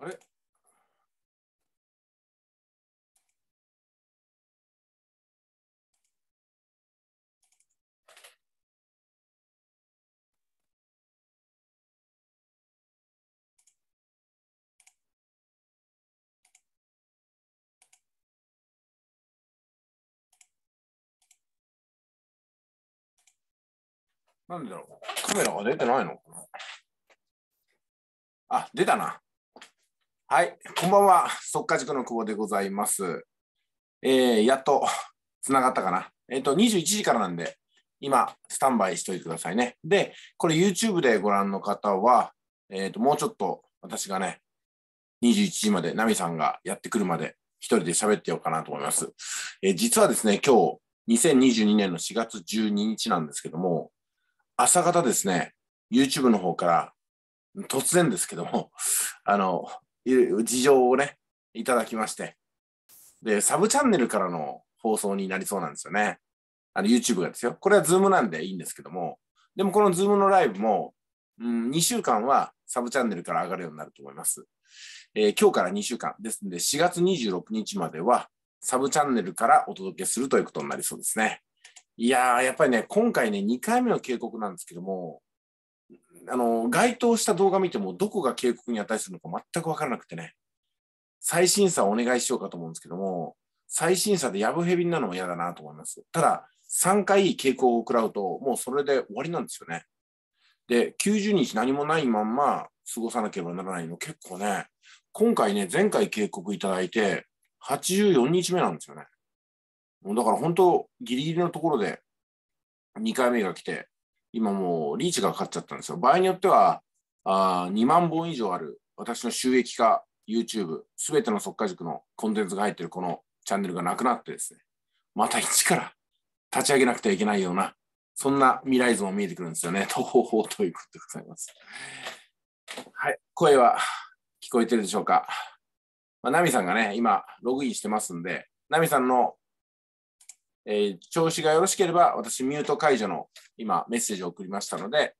あれなんでだろうカメラが出てないのかなあ、出たな。はい、こんばんは。速稼塾の久保でございます。えー、やっと、つながったかな。えっ、ー、と、21時からなんで、今、スタンバイしといてくださいね。で、これ YouTube でご覧の方は、えっ、ー、と、もうちょっと私がね、21時まで、ナミさんがやってくるまで、一人で喋ってようかなと思います。えー、実はですね、今日、2022年の4月12日なんですけども、朝方ですね、YouTube の方から、突然ですけども、あの、事情をね、いただきまして。で、サブチャンネルからの放送になりそうなんですよね。あの、YouTube がですよ。これは Zoom なんでいいんですけども、でもこの Zoom のライブも、うん、2週間はサブチャンネルから上がるようになると思います。えー、今日から2週間ですので、4月26日まではサブチャンネルからお届けするということになりそうですね。いやー、やっぱりね、今回ね、2回目の警告なんですけども、あの、該当した動画見ても、どこが警告に値するのか全くわからなくてね。再審査をお願いしようかと思うんですけども、再審査でやぶへびになるのも嫌だなと思います。ただ、3回警告を食らうと、もうそれで終わりなんですよね。で、90日何もないまんま過ごさなければならないの、結構ね、今回ね、前回警告いただいて、84日目なんですよね。だから本当、ギリギリのところで2回目が来て、今もうリーチがかかっちゃったんですよ。場合によっては、あ2万本以上ある私の収益化 YouTube、すべての速化塾のコンテンツが入ってるこのチャンネルがなくなってですね、また一から立ち上げなくてはいけないような、そんな未来図も見えてくるんですよね。と方法ということでございます。はい、声は聞こえてるでしょうか。まあ、ナミさんがね、今、ログインしてますんで、ナミさんのえー、調子がよろしければ、私、ミュート解除の今、メッセージを送りましたので、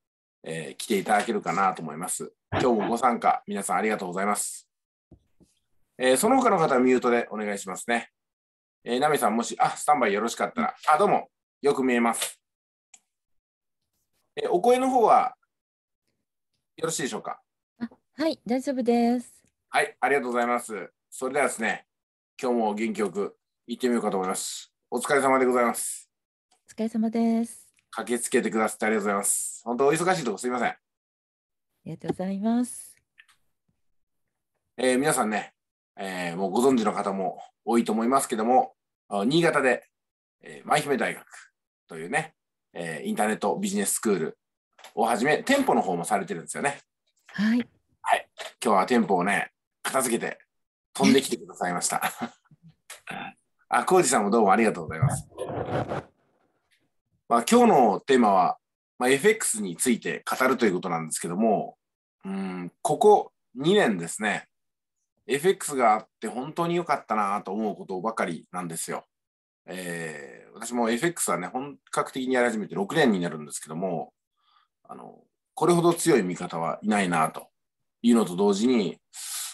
えー、来ていただけるかなと思います。今日もご参加、皆さんありがとうございます。えー、その他の方はミュートでお願いしますね。えー、ナミさん、もし、あ、スタンバイよろしかったら、あ、どうも、よく見えます。えー、お声の方は、よろしいでしょうか。はい、大丈夫です。はい、ありがとうございます。それではですね、今日も元気よく行ってみようかと思います。お疲れ様でございます。お疲れ様です。駆けつけてくださってありがとうございます。本当お忙しいとこすみません。ありがとうございます。えー、皆さんね、えー、もうご存知の方も多いと思いますけども、新潟で、えー、舞姫大学というね、えー、インターネットビジネススクールをはじめ、店舗の方もされてるんですよね。はい。はい。今日は店舗をね、片付けて飛んできてくださいました。あ、コージさんもどうもありがとうございます。まあ、今日のテーマは、まあ、FX について語るということなんですけども、うん、ここ2年ですね、FX があって本当に良かったなと思うことばかりなんですよ。えー、私も FX はね、本格的にやり始めて6年になるんですけども、あの、これほど強い味方はいないなというのと同時に、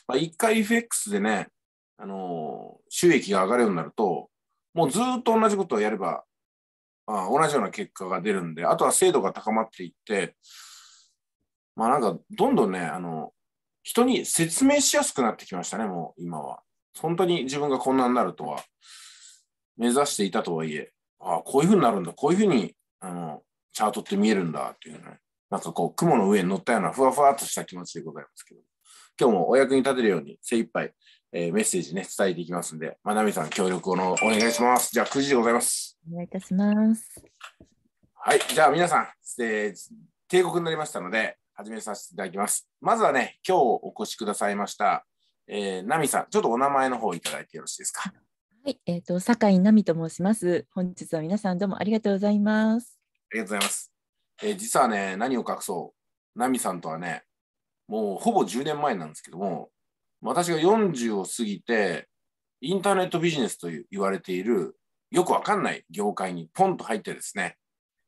まあ、1回 FX でね、あの収益が上がるようになると、もうずっと同じことをやれば、まあ、同じような結果が出るんで、あとは精度が高まっていって、まあなんか、どんどんね、あの、人に説明しやすくなってきましたね、もう今は。本当に自分がこんなになるとは、目指していたとはいえ、ああ、こういうふうになるんだ、こういうふうに、あの、チャートって見えるんだ、っていうね。なんかこう、雲の上に乗ったような、ふわふわっとした気持ちでございますけど。今日もお役に立てるように精一杯えー、メッセージね、伝えていきますんで、まなみさん、協力をお願いします。じゃあ、9時でございます。お願いいたします。はい、じゃあ、皆さん、えー、帝国になりましたので、始めさせていただきます。まずはね、今日お越しくださいました、えー、なみさん、ちょっとお名前の方いただいてよろしいですか。はい、えっ、ー、と、酒井なみと申します。本日は皆さんどうもありがとうございます。ありがとうございます。えー、実はね、何を隠そう、なみさんとはね、もうほぼ10年前なんですけども、私が40を過ぎて、インターネットビジネスと言われている、よくわかんない業界にポンと入ってですね、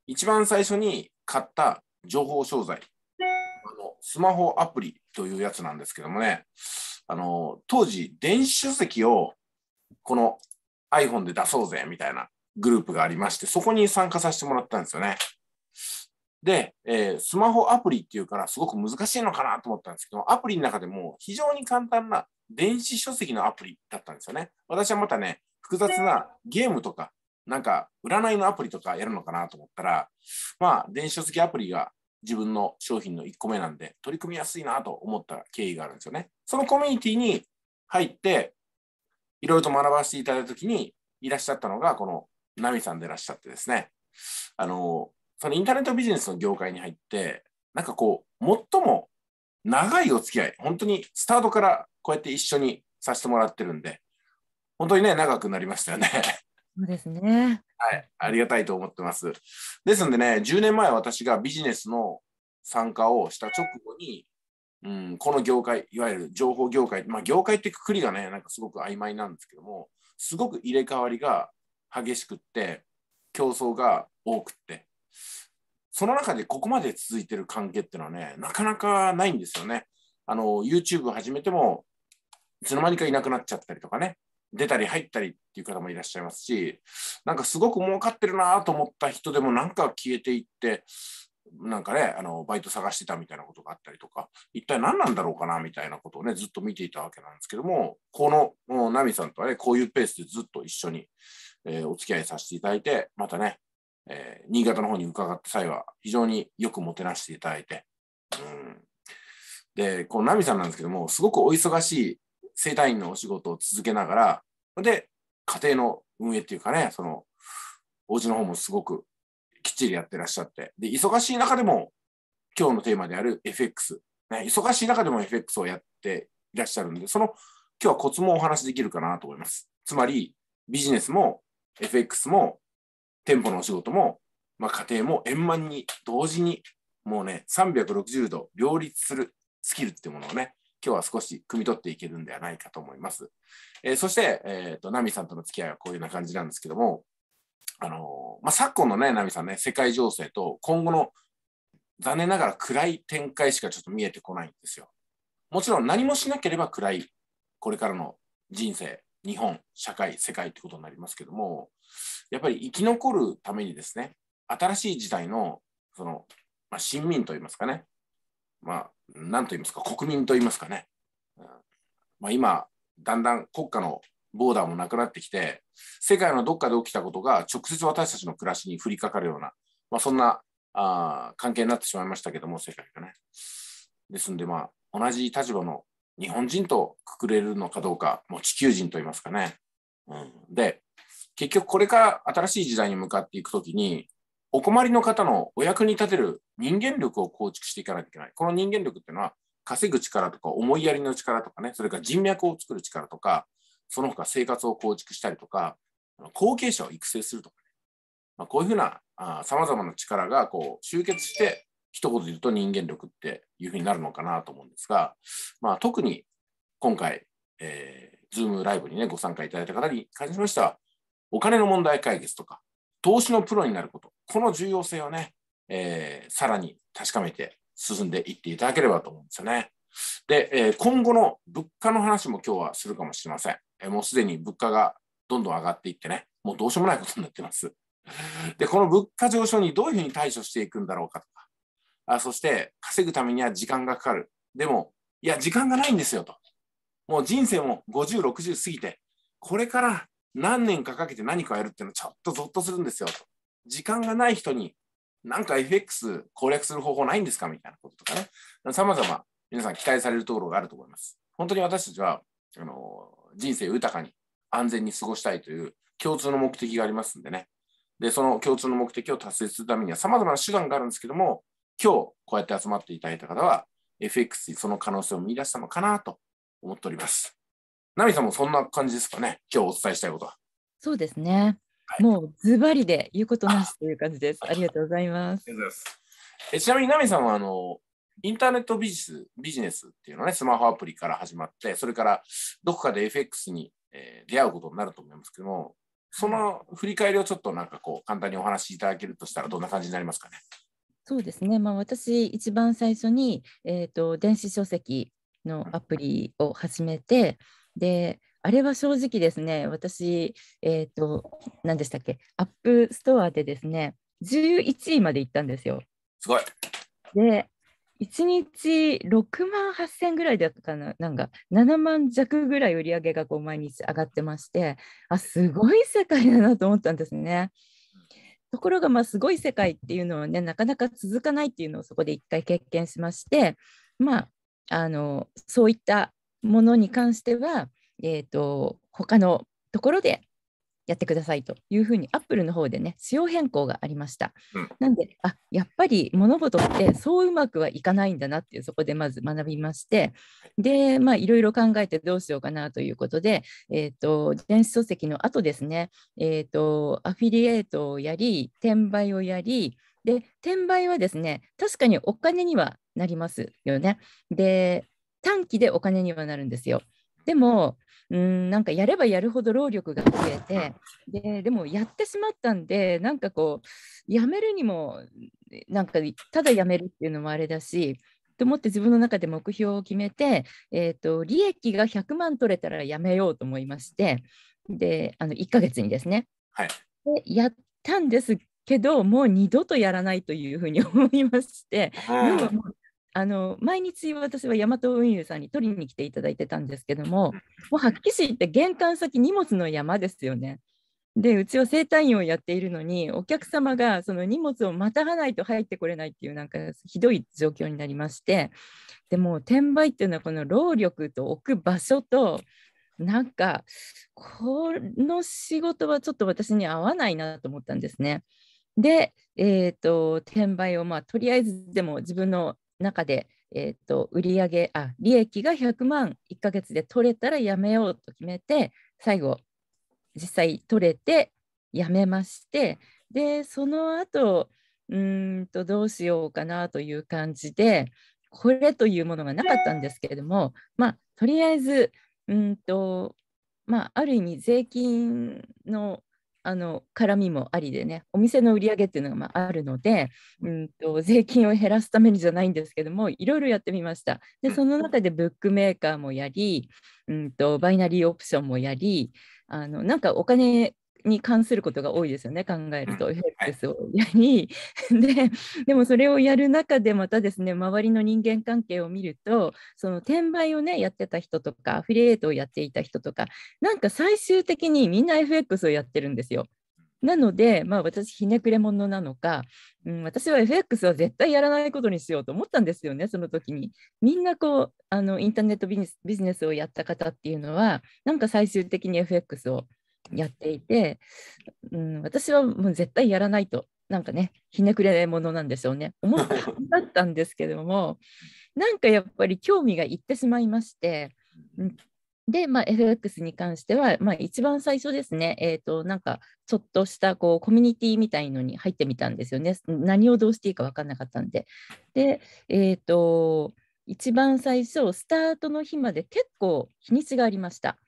一番最初に買った情報商材、あのスマホアプリというやつなんですけどもね、あの当時、電子書籍をこの iPhone で出そうぜみたいなグループがありまして、そこに参加させてもらったんですよね。で、えー、スマホアプリっていうからすごく難しいのかなと思ったんですけど、アプリの中でも非常に簡単な電子書籍のアプリだったんですよね。私はまたね、複雑なゲームとか、なんか占いのアプリとかやるのかなと思ったら、まあ、電子書籍アプリが自分の商品の1個目なんで、取り組みやすいなと思った経緯があるんですよね。そのコミュニティに入って、いろいろと学ばせていただいたときに、いらっしゃったのが、このナミさんでいらっしゃってですね、あの、そのインターネットビジネスの業界に入って、なんかこう、最も長いお付き合い、本当にスタートからこうやって一緒にさせてもらってるんで、本当にね、長くなりましたよね。そうですね。はい、ありがたいと思ってます。ですんでね、10年前私がビジネスの参加をした直後に、うん、この業界、いわゆる情報業界、まあ、業界ってくくりがね、なんかすごく曖昧なんですけども、すごく入れ替わりが激しくって、競争が多くって、その中でここまで続いてる関係っていうのはね、なかなかないんですよね。あの、YouTube 始めても、いつの間にかいなくなっちゃったりとかね、出たり入ったりっていう方もいらっしゃいますし、なんかすごく儲かってるなと思った人でもなんか消えていって、なんかね、あのバイト探してたみたいなことがあったりとか、一体何なんだろうかなみたいなことをね、ずっと見ていたわけなんですけども、このナミさんとはね、こういうペースでずっと一緒に、えー、お付き合いさせていただいて、またね、えー、新潟の方に伺った際は、非常によくもてなしていただいて、うん、で、このナミさんなんですけども、すごくお忙しい生体院のお仕事を続けながら、で、家庭の運営っていうかね、その、お家の方もすごくきっちりやってらっしゃって、で、忙しい中でも、今日のテーマである FX、ね、忙しい中でも FX をやっていらっしゃるんで、その、今日はコツもお話できるかなと思います。つまり、ビジネスも FX も店舗のお仕事も、まあ、家庭も円満に同時にもうね360度両立するスキルっていうものをね今日は少し汲み取っていけるんではないかと思います。えー、そして、えーと、ナミさんとの付き合いはこういうような感じなんですけども、あのー、まあ、昨今のねナミさんね世界情勢と今後の残念ながら暗い展開しかちょっと見えてこないんですよ。もちろん何もしなければ暗いこれからの人生日本社会世界ってことになりますけどもやっぱり生き残るためにですね、新しい時代の、その、まあ、新民といいますかね、まあ、なんと言いますか、国民と言いますかね、うん、まあ、今、だんだん国家のボーダーもなくなってきて、世界のどっかで起きたことが直接私たちの暮らしに降りかかるような、まあ、そんなあ関係になってしまいましたけども、世界がね。ですんで、まあ、同じ立場の日本人とくくれるのかどうか、もう地球人と言いますかね。うん、で、結局これから新しい時代に向かっていくときに、お困りの方のお役に立てる人間力を構築していかなきゃいけない。この人間力っていうのは、稼ぐ力とか思いやりの力とかね、それから人脈を作る力とか、その他生活を構築したりとか、後継者を育成するとかね、まあ、こういうふうなさまざまな力がこう集結して、一言で言うと人間力っていうふうになるのかなと思うんですが、まあ、特に今回、えー、Zoom ライブにね、ご参加いただいた方に関しましては、お金の問題解決とか、投資のプロになること、この重要性をね、えー、さらに確かめて進んでいっていただければと思うんですよね。で、えー、今後の物価の話も今日はするかもしれません。えー、もうすでに物価がどんどん上がっていってね、もうどうしようもないことになってます。で、この物価上昇にどういうふうに対処していくんだろうかとか、あそして稼ぐためには時間がかかる。でも、いや、時間がないんですよと。もう人生も50、60過ぎて、これから何年かかけて何かやるっていうのちょっとゾッとするんですよ。時間がない人に、なんか FX 攻略する方法ないんですかみたいなこととかね。様々皆さん期待されるところがあると思います。本当に私たちは、あの、人生豊かに安全に過ごしたいという共通の目的がありますんでね。で、その共通の目的を達成するためには様々な手段があるんですけども、今日こうやって集まっていただいた方は、FX にその可能性を見出したのかなと思っております。ナミさんもそんな感じですかね、今日お伝えしたいことは。そうですね。はい、もうズバリで言うことなしという感じです。ありがとうございます。えちなみにナミさんはあのインターネットビジネスビジネスっていうのね、スマホアプリから始まって、それからどこかで FX に、えー、出会うことになると思いますけども、その振り返りをちょっとなんかこう簡単にお話しいただけるとしたらどんな感じになりますかね。そうですね、まあ、私一番最初に、えーと電子書籍のアプリを始めて、であれは正直ですね私えっ、ー、と何でしたっけアップストアでですね11位まで行ったんですよ。すごいで1日6万8000ぐらいだったかな、なんか7万弱ぐらい売り上げがこう毎日上がってまして、あすごい世界だなと思ったんですね。ところが、まあ、すごい世界っていうのはね、なかなか続かないっていうのをそこで一回経験しまして、まあ、あのそういったものに関しては、えーと、他のところでやってくださいというふうにアップルの方でね仕様変更がありました。なんであやっぱり物事ってそううまくはいかないんだなっていうそこでまず学びましてでまあいろいろ考えてどうしようかなということで、えーと、電子書籍の後ですね、えーとアフィリエイトをやり転売をやりで転売はですね確かにお金にはなりますよね。で短期でお金にはなるんですよ。でもうんなんかやればやるほど労力が増えてででもやってしまったんでなんかこうやめるにもなんかただやめるっていうのもあれだしと思って自分の中で目標を決めて、えーと、利益が100万取れたらやめようと思いましてであの1ヶ月にですね、はい、でやったんですけどもう二度とやらないというふうに思いまして、はい、あの毎日私はヤマト運輸さんに取りに来ていただいてたんですけどももう八岐市って玄関先荷物の山ですよね。でうちは整体院をやっているのにお客様がその荷物をまたがないと入ってこれないっていうなんかひどい状況になりましてでも転売っていうのはこの労力と置く場所となんかこの仕事はちょっと私に合わないなと思ったんですね。で、えーと転売をまあとりあえずでも自分の中で、えーと、と売上あ利益が100万1ヶ月で取れたらやめようと決めて最後実際取れてやめましてでその後うんとどうしようかなという感じでこれというものがなかったんですけれどもまあとりあえずうんとまあある意味税金のあの絡みもありでねお店の売り上げっていうのがまああるので、うんと、税金を減らすためにじゃないんですけどもいろいろやってみましたでその中でブックメーカーもやり、うんとバイナリーオプションもやりあのなんかお金に関することが多いですよね考えると、ヘルスをやり ででもそれをやる中でまたですね周りの人間関係を見るとその転売をねやってた人とかアフィリエイトをやっていた人とかなんか最終的にみんな FX をやってるんですよ。なので、まあ、私、ひねくれ者なのか、うん、私は FX は絶対やらないことにしようと思ったんですよね、その時に。みんなこうあのインターネットビジネスをやった方っていうのは、なんか最終的に FX をやっていて、うん、私はもう絶対やらないとなんかねひねくれものなんでしょうね思っただったんですけども なんかやっぱり興味がいってしまいまして。で、まあ、FX に関しては、まあ、一番最初ですね、えーと、なんかちょっとしたこうコミュニティみたいのに入ってみたんですよね。何をどうしていいか分かんなかったんで。で、えーと、一番最初、スタートの日まで結構日にちがありました。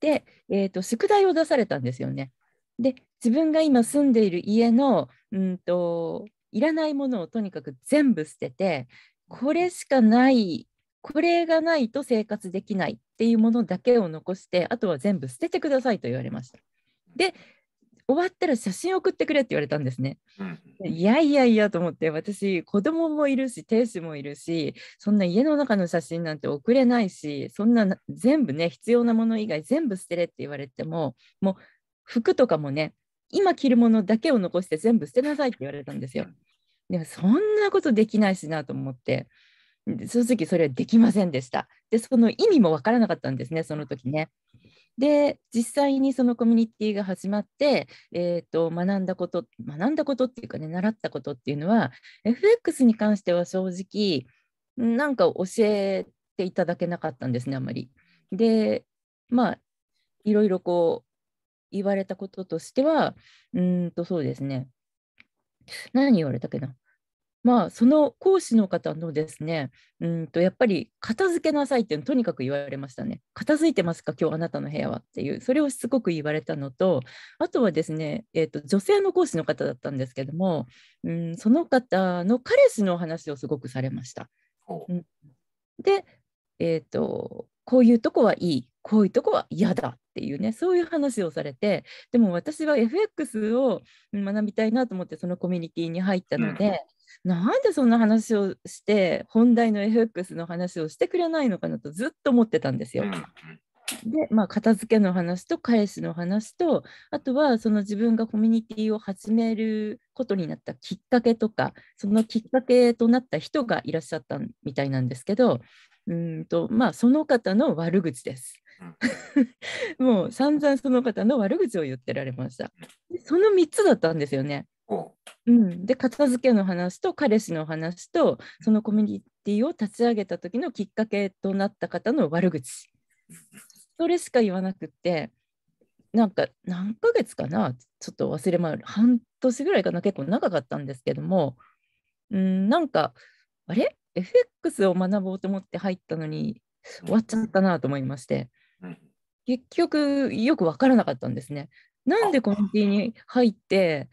で、えーと、宿題を出されたんですよね。で自分が今住んでいる家の、うんといらないものをとにかく全部捨ててこれしかないこれがないと生活できないっていうものだけを残してあとは全部捨ててくださいと言われました。で終わったら写真送ってくれって言われたんですね。いやいやいやと思って私子供もいるし亭主もいるしそんな家の中の写真なんて送れないしそんな全部ね必要なもの以外全部捨てれって言われてももう服とかもね今着るものだけを残して全部捨てなさいって言われたんですよ。でもそんなことできないしなと思って正直それはできませんでした。でその意味もわからなかったんですねその時ね。で実際にそのコミュニティが始まって、えーと、学んだこと学んだことっていうかね習ったことっていうのは FX に関しては正直なんか教えていただけなかったんですねあんまり。でまあいろいろこう言われたこととしてはうんとそうですね何言われたっけなまあ、その講師の方のですねうんとやっぱり片付けなさいっていうのとにかく言われましたね片付いてますか今日あなたの部屋はっていうそれをしつこく言われたのとあとはですね、えーと、女性の講師の方だったんですけどもうんその方の彼氏の話をすごくされました。うん、で、えーと、こういうとこはいいこういうとこは嫌だっていうねそういう話をされてでも私は FX を学びたいなと思ってそのコミュニティに入ったので、なんでそんな話をして本題の FX の話をしてくれないのかなとずっと思ってたんですよ。で、まあ、片付けの話と返しの話とあとはその自分がコミュニティを始めることになったきっかけとかそのきっかけとなった人がいらっしゃったみたいなんですけどうんと、まあ、その方の悪口です。もう散々その方の悪口を言ってられました。その3つだったんですよね。うん、で片付けの話と彼氏の話とそのコミュニティを立ち上げた時のきっかけとなった方の悪口それしか言わなくってなんか何ヶ月かなちょっと忘れまる半年ぐらいかな結構長かったんですけども、うん、なんかあれ FX を学ぼうと思って入ったのに終わっちゃったなと思いまして結局よく分からなかったんですね。なんでコミュニティに入って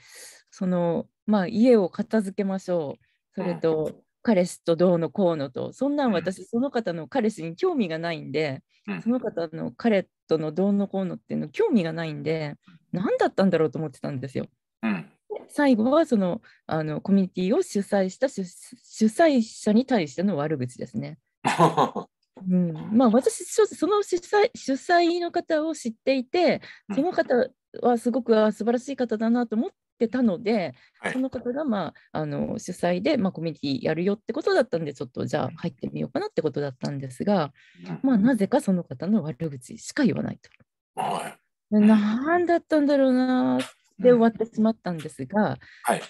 そのまあ家を片付けましょうそれと彼氏とどうのこうのとそんなん私その方の彼氏に興味がないんでその方の彼とのどうのこうのっていうの興味がないんで何だったんだろうと思ってたんですよ。最後はそのあのコミュニティを主催した主催者に対しての悪口ですね。うん、まあ私その主催主催の方を知っていてその方はすごく素晴らしい方だなと思っってたので、はい、その方が、まあ、あの主催で、まあ、コミュニティやるよってことだったんでちょっとじゃあ入ってみようかなってことだったんですが、まあ、なぜかその方の悪口しか言わないと。はい、なんだったんだろうなで終わってしまったんですが、はい、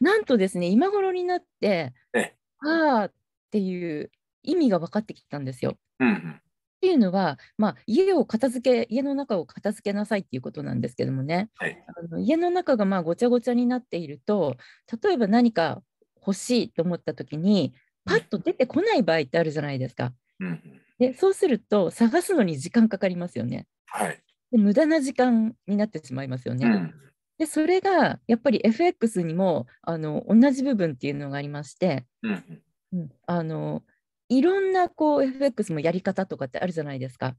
なんとですね今頃になって「ああ」っていう意味が分かってきたんですよ。うんっていうのは、まあ、家を片付け家の中を片付けなさいっていうことなんですけどもね、はい、あの家の中がまあごちゃごちゃになっていると例えば何か欲しいと思った時にパッと出てこない場合ってあるじゃないですか。うん、でそうすると探すのに時間かかりますよね。はい、で無駄な時間になってしまいますよね。うん、でそれがやっぱり FX にもあの同じ部分っていうのがありまして、うん、うん、あのいろんなこう FX もやり方とかってあるじゃないですか。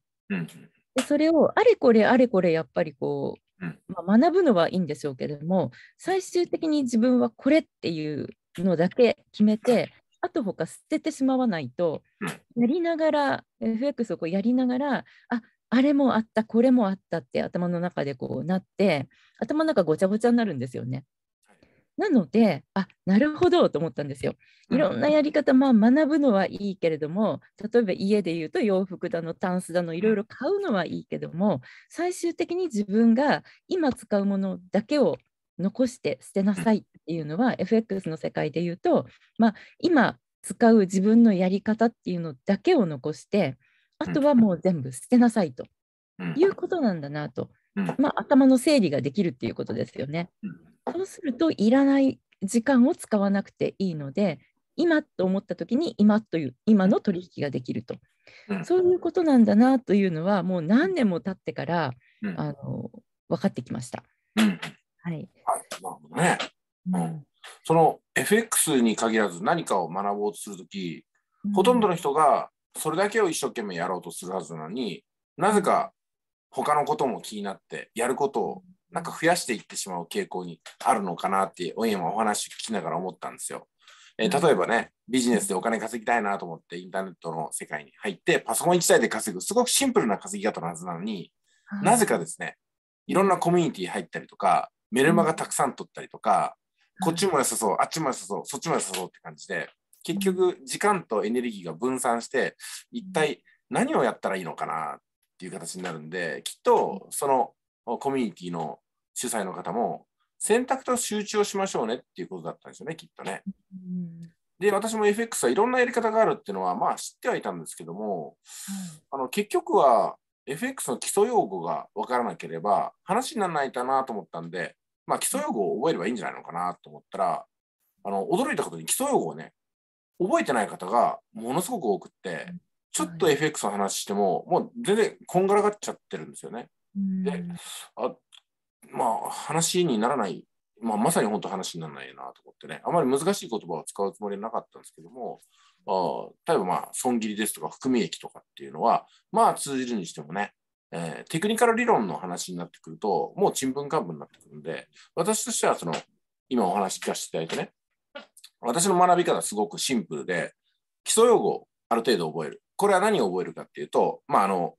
でそれをあれこれあれこれやっぱりこう、まあ、学ぶのはいいんでしょうけれども最終的に自分はこれっていうのだけ決めてあとほか捨ててしまわないとやりながら FX をこうやりながらああれもあったこれもあったって頭の中でこうなって頭の中ごちゃごちゃになるんですよね。なのであなるほどと思ったんですよ。いろんなやり方、まあ、学ぶのはいいけれども例えば家で言うと洋服だのタンスだのいろいろ買うのはいいけども最終的に自分が今使うものだけを残して捨てなさいっていうのは FX の世界で言うと、まあ、今使う自分のやり方っていうのだけを残してあとはもう全部捨てなさいということなんだなと、まあ、頭の整理ができるっていうことですよね。そうするといらない時間を使わなくていいので今と思った時に今という今の取引ができると、そういうことなんだなというのはもう何年も経ってから、あの分かってきました。はい、その FX に限らず何かを学ぼうとする時、ほとんどの人がそれだけを一生懸命やろうとするはずなのになぜか他のことも気になってやることをなんか増やしていってしまう傾向にあるのかなって、オンエアもお話聞きながら思ったんですよ。えー、例えばね、ビジネスでお金稼ぎたいなと思って、インターネットの世界に入って、パソコン1台で稼ぐ、すごくシンプルな稼ぎ方のはずなのに、なぜかですね、いろんなコミュニティ入ったりとか、メルマがたくさん取ったりとか、こっちも良さそう、あっちも良さそう、そっちも良さそうって感じで、結局、時間とエネルギーが分散して、一体何をやったらいいのかなっていう形になるんで、きっと、そのコミュニティの主催の方も選択と集中をしましょうねっていうことだったんですよねきっとね。で私も FX はいろんなやり方があるっていうのはまあ知ってはいたんですけども、あの結局は FX の基礎用語が分からなければ話にならないかなと思ったんで、まあ、基礎用語を覚えればいいんじゃないのかなと思ったらあの驚いたことに基礎用語をね覚えてない方がものすごく多くって、ちょっと FX の話してももう全然こんがらがっちゃってるんですよね。であまあ、話にならない、まあ、まさに本当話にならないなと思ってね、あまり難しい言葉を使うつもりはなかったんですけども、あ例えば、まあ、損切りですとか含み益とかっていうのは、まあ通じるにしてもね、えー、テクニカル理論の話になってくると、もうちんぷんかんぷんになってくるんで、私としてはその、今お話聞かせていただいてね、私の学び方すごくシンプルで、基礎用語をある程度覚える。これは何を覚えるかっていうと、まあ、あの、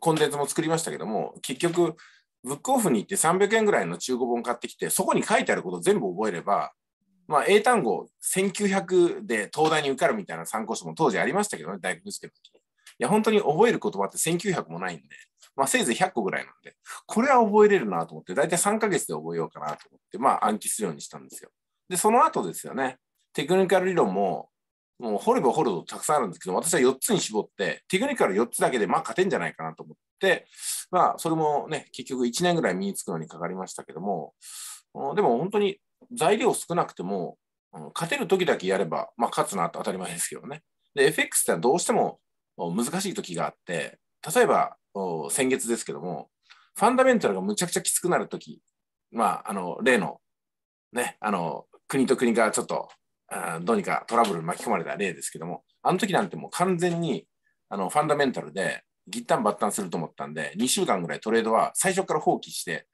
コンテンツも作りましたけども、結局、ブックオフに行って300円ぐらいの中古本買ってきて、そこに書いてあること全部覚えれば、まあ、英単語1900で東大に受かるみたいな参考書も当時ありましたけどね、大学受験の時に。いや、本当に覚える言葉って1900もないんで、まあ、せいぜい100個ぐらいなんで、これは覚えれるなと思って、大体3ヶ月で覚えようかなと思って、まあ、暗記するようにしたんですよ。で、その後ですよね、テクニカル理論も、もう掘れば掘るとたくさんあるんですけど、私は4つに絞って、テクニカル4つだけで、まあ、勝てんじゃないかなと思っ、まあ、それもね、結局1年ぐらい身につくのにかかりましたけども、でも本当に材料少なくても、勝てる時だけやれば、まあ、勝つのは当たり前ですけどね。で、FX ってはどうしても難しい時があって、例えば、先月ですけども、ファンダメンタルがむちゃくちゃきつくなる時、まあ、あの、例の、ね、あの、国と国がちょっと、どうにかトラブルに巻き込まれた例ですけども、あの時なんてもう完全に、あの、ファンダメンタルで、ぎったんばったんすると思ったんで、2週間ぐらいトレードは最初から放棄して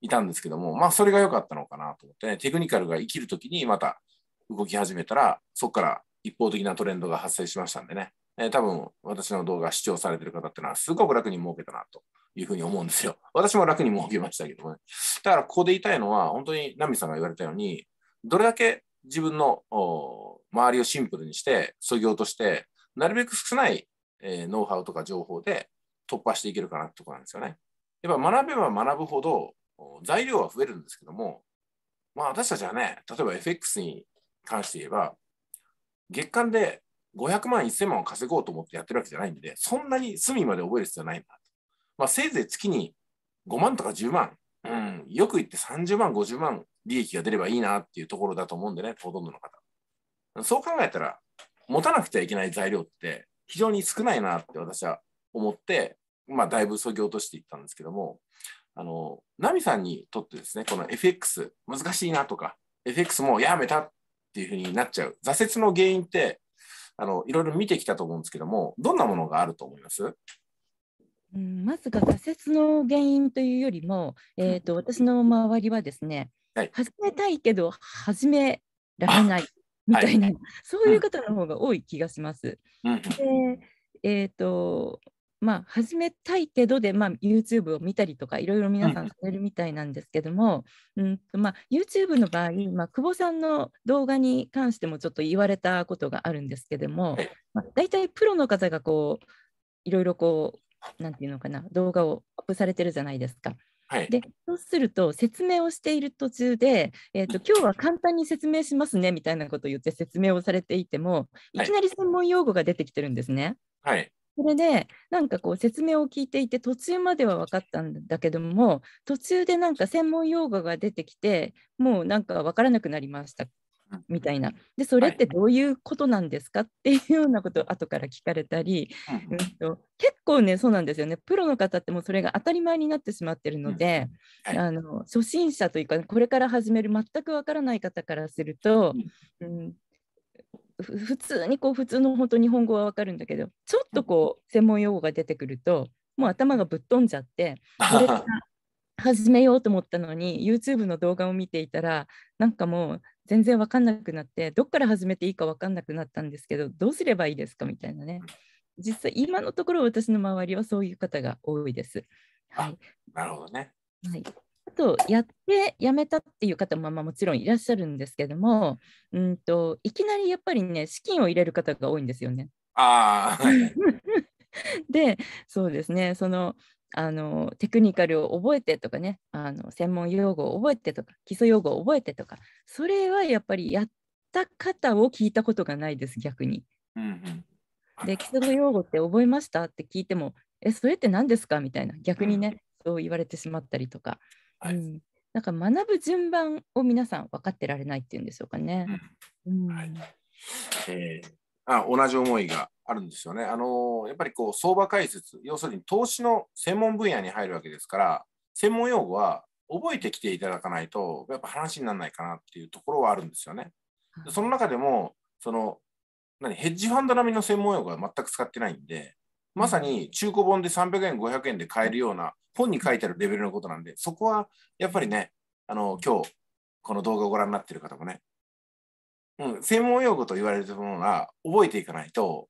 いたんですけども、まあ、それが良かったのかなと思って、ね、テクニカルが生きるときにまた動き始めたら、そこから一方的なトレンドが発生しましたんでね、えー、多分私の動画視聴されてる方ってのは、すごく楽に儲けたなというふうに思うんですよ。私も楽に儲けましたけどもね。だからここで言いたいのは、本当にナミさんが言われたように、どれだけ自分の周りをシンプルにして、そぎ落として、なるべく少ないえー、ノウハウとか情報で突破していけるかなってとこなんですよね。やっぱ学べば学ぶほど材料は増えるんですけども、まあ私たちはね、例えば FX に関して言えば、月間で500万、1000万を稼ごうと思ってやってるわけじゃないんで、そんなに隅まで覚える必要はないなと。まあせいぜい月に5万とか10万、うん、よく言って30万、50万利益が出ればいいなっていうところだと思うんでね、ほとんどの方。そう考えたら、持たなくてはいけない材料って非常に少ないなって私は思って、まあ、だいぶそぎ落としていったんですけども、あの、ナミさんにとってですね、この FX 難しいなとか、FX もうやめたっていうふうになっちゃう。挫折の原因って、あの、いろいろ見てきたと思うんですけども、どんなものがあると思いますうん、まずが挫折の原因というよりも、えーと私の周りはですね、はい、始めたいけど始められないみたいな、はい、そういう方の方が多い気がします。うん、でえーとまあ、始めたいけどで、まあ、YouTube を見たりとかいろいろ皆さんされるみたいなんですけども、うん、うん、まあ、YouTube の場合、まあ、久保さんの動画に関してもちょっと言われたことがあるんですけども、まあ、大体プロの方がこういろいろこう何て言うのかな動画をアップされてるじゃないですか。はい、でそうすると説明をしている途中で、えーと、と今日は簡単に説明しますねみたいなことを言って説明をされていてもいきなり専門用語が出てきてるんですね。はい、それでなんかこう説明を聞いていて途中までは分かったんだけども途中でなんか専門用語が出てきてもうなんか分からなくなりましたみたいなでそれってどういうことなんですかっていうようなことを後から聞かれたり、うんと結構ねそうなんですよねプロの方ってもうそれが当たり前になってしまってるので、あの初心者というかこれから始める全くわからない方からすると、うん、普通にこう普通の本当日本語はわかるんだけどちょっとこう専門用語が出てくるともう頭がぶっ飛んじゃってこ れ始めようと思ったのに YouTube の動画を見ていたらなんかもう全然分かんなくなってどっから始めていいか分かんなくなったんですけどどうすればいいですかみたいなね実際今のところ私の周りはそういう方が多いです。はい、なるほどね、はい、あとやってやめたっていう方もまあもちろんいらっしゃるんですけどもうんといきなりやっぱりね資金を入れる方が多いんですよね。あ でそうですねそのあのテクニカルを覚えてとかねあの専門用語を覚えてとか基礎用語を覚えてとかそれはやっぱりやった方を聞いたことがないです逆に。うん、うん、で基礎用語って覚えましたって聞いても「えそれって何ですか?」みたいな逆にね、そう言われてしまったりとか、うん、なんか学ぶ順番を皆さん分かってられないっていうんでしょうかね。うん、うん、はいえーあ同じ思いがあるんですよね。あのやっぱりこう相場解説、要するに投資の専門分野に入るわけですから、専門用語は覚えてきていただかないと、やっぱ話にならないかなっていうところはあるんですよね。その中でも、その何ヘッジファンド並みの専門用語は全く使ってないんで、まさに中古本で300円、500円で買えるような本に書いてあるレベルのことなんで、そこはやっぱりね、あの今日この動画をご覧になってる方もね、うん、専門用語と言われるものが覚えていかないと、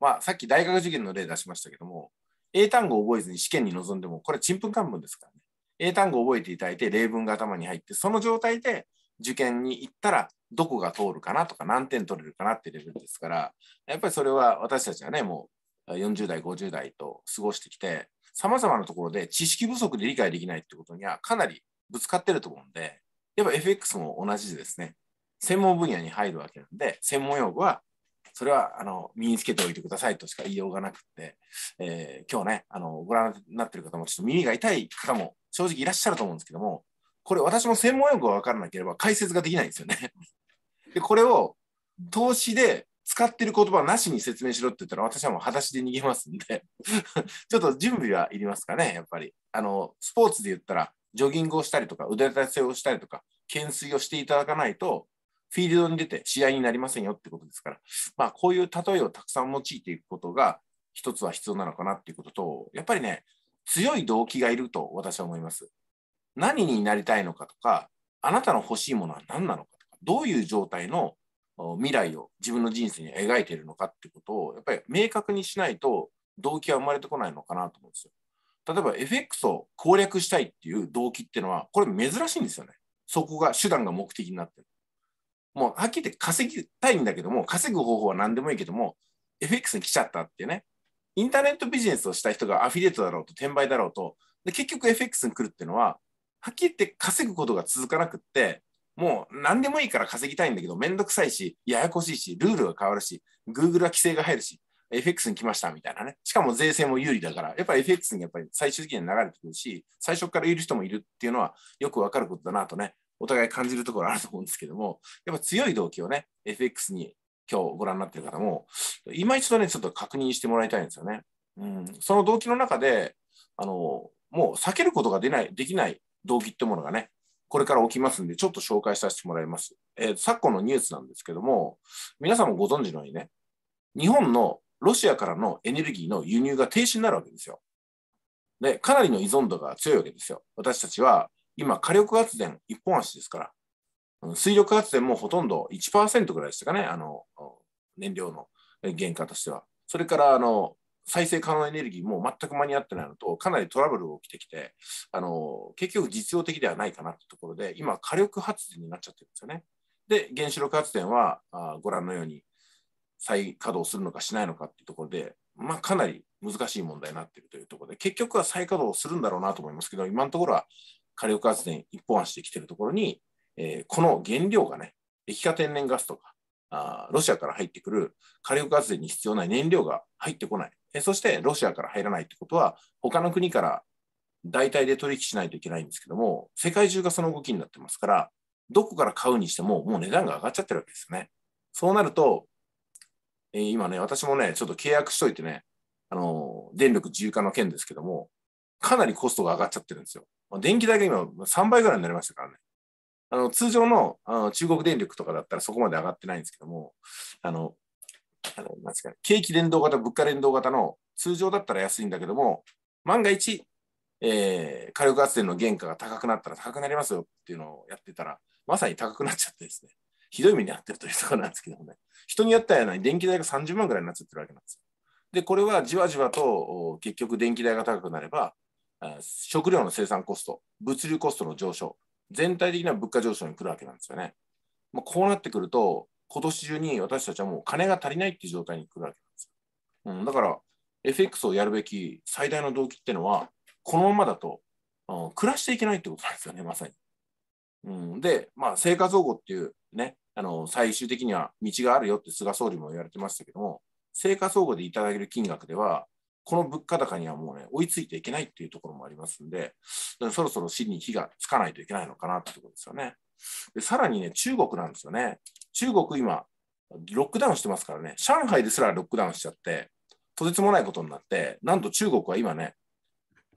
まあ、さっき大学受験の例出しましたけども、英単語を覚えずに試験に臨んでも、これちんぷんかんぷんですからね。英単語を覚えていただいて、例文が頭に入って、その状態で受験に行ったら、どこが通るかなとか、何点取れるかなってレベルですから、やっぱりそれは私たちはね、もう40代、50代と過ごしてきて、さまざまなところで知識不足で理解できないってことには、かなりぶつかってると思うんで、やっぱ FX も同じでですね、専門分野に入るわけなんで、専門用語は、それはあの身につけておいてくださいとしか言いようがなくて、えー、今日ねあの、ご覧になってる方も、ちょっと耳が痛い方も正直いらっしゃると思うんですけども、これ、私も専門用語が分からなければ解説ができないんですよね。で、これを投資で使ってる言葉なしに説明しろって言ったら、私はもう裸足で逃げますんで ちょっと準備はいりますかね、やっぱり。あの、スポーツで言ったら、ジョギングをしたりとか、腕立てをしたりとか、懸垂をしていただかないと、フィールドに出て試合になりませんよってことですから、まあ、こういう例えをたくさん用いていくことが、一つは必要なのかなっていうことと、やっぱりね、強い動機がいると私は思います。何になりたいのかとか、あなたの欲しいものは何なのかとか、どういう状態の未来を自分の人生に描いているのかってことを、やっぱり明確にしないと動機は生まれてこないのかなと思うんですよ。例えば FX を攻略したいっていう動機っていうのは、これ珍しいんですよね。そこが手段が目的になってる。もうはっきり言って稼ぎたいんだけども、稼ぐ方法は何でもいいけども、FX に来ちゃったってね、インターネットビジネスをした人がアフィリエイトだろうと転売だろうと、で結局 FX に来るっていうのは、はっきり言って稼ぐことが続かなくって、もう何でもいいから稼ぎたいんだけど、めんどくさいし、ややこしいし、ルールが変わるし、Google は規制が入るし、FX に来ましたみたいなね。しかも税制も有利だから、やっぱり FX にやっぱり最終的には流れてくるし、最初からいる人もいるっていうのはよくわかることだなとね、お互い感じるところあると思うんですけども、やっぱ強い動機をね、FX に今日ご覧になっている方も、今一度ね、ちょっと確認してもらいたいんですよね。うん、その動機の中で、あの、もう避けることが出ない、できない動機ってものがね、これから起きますんで、ちょっと紹介させてもらいます。えー、昨今のニュースなんですけども、皆さんもご存知のようにね、日本のロシアからのエネルギーの輸入が停止になるわけですよ。で、かなりの依存度が強いわけですよ。私たちは今、火力発電一本足ですから、水力発電もほとんど1%ぐらいでしたかね、あの燃料の原価としては。それからあの再生可能エネルギーも全く間に合ってないのと、かなりトラブルが起きてきて、あの結局実用的ではないかなというところで、今、火力発電になっちゃってるんですよね。で、原子力発電はあご覧のように再稼働するのかしないのかっていうところで、まあ、かなり難しい問題になっているというところで、結局は再稼働するんだろうなと思いますけど、今のところは火力発電一本足で来てるところに、えー、この原料がね、液化天然ガスとか、あロシアから入ってくる火力発電に必要な燃料が入ってこない。えそしてロシアから入らないってことは、他の国から代替で取引しないといけないんですけども、世界中がその動きになってますから、どこから買うにしても、もう値段が上がっちゃってるわけですよね。そうなると、えー、今ね、私もね、ちょっと契約しといてね、あのー、電力自由化の件ですけども、かなりコストが上がっちゃってるんですよ。電気代が今3倍ぐらいになりましたからね。あの通常のあの中国電力とかだったらそこまで上がってないんですけども、あの、あのなんすか、景気連動型、物価連動型の通常だったら安いんだけども、万が一、えー、火力発電の原価が高くなったら高くなりますよっていうのをやってたら、まさに高くなっちゃってですね、ひどい目に遭ってるというところなんですけどもね、人によってはない電気代が30万ぐらいになっちゃってるわけなんですよ。で、これはじわじわと結局電気代が高くなれば、食料の生産コスト、物流コストの上昇、全体的な物価上昇に来るわけなんですよね。まあ、こうなってくると、今年中に私たちはもう金が足りないっていう状態に来るわけなんですよ。うん、だから、FX をやるべき最大の動機っていうのは、このままだと、うん、暮らしていけないってことなんですよね、まさに。うん、で、まあ、生活保護っていうね、あの最終的には道があるよって菅総理も言われてましたけども、生活保護でいただける金額では、この物価高にはもうね、追いついていけないっていうところもありますんで、そろそろ死に火がつかないといけないのかなってところですよね。でさらにね、中国なんですよね。中国今、ロックダウンしてますからね、上海ですらロックダウンしちゃって、とてつもないことになって、なんと中国は今ね、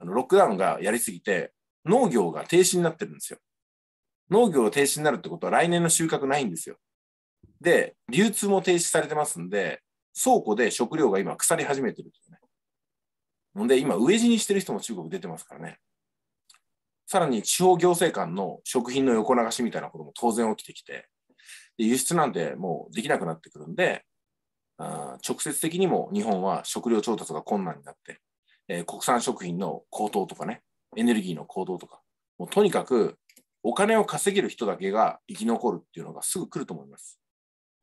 あのロックダウンがやりすぎて、農業が停止になってるんですよ。農業停止になるってことは来年の収穫ないんですよ。で、流通も停止されてますんで、倉庫で食料が今腐り始めてるんですね。ほんで、今、飢え死にしてる人も中国出てますからね。さらに地方行政官の食品の横流しみたいなことも当然起きてきて、で輸出なんてもうできなくなってくるんで、あ直接的にも日本は食料調達が困難になって、えー、国産食品の高騰とかね、エネルギーの高騰とか、もうとにかくお金を稼げる人だけが生き残るっていうのがすぐ来ると思います。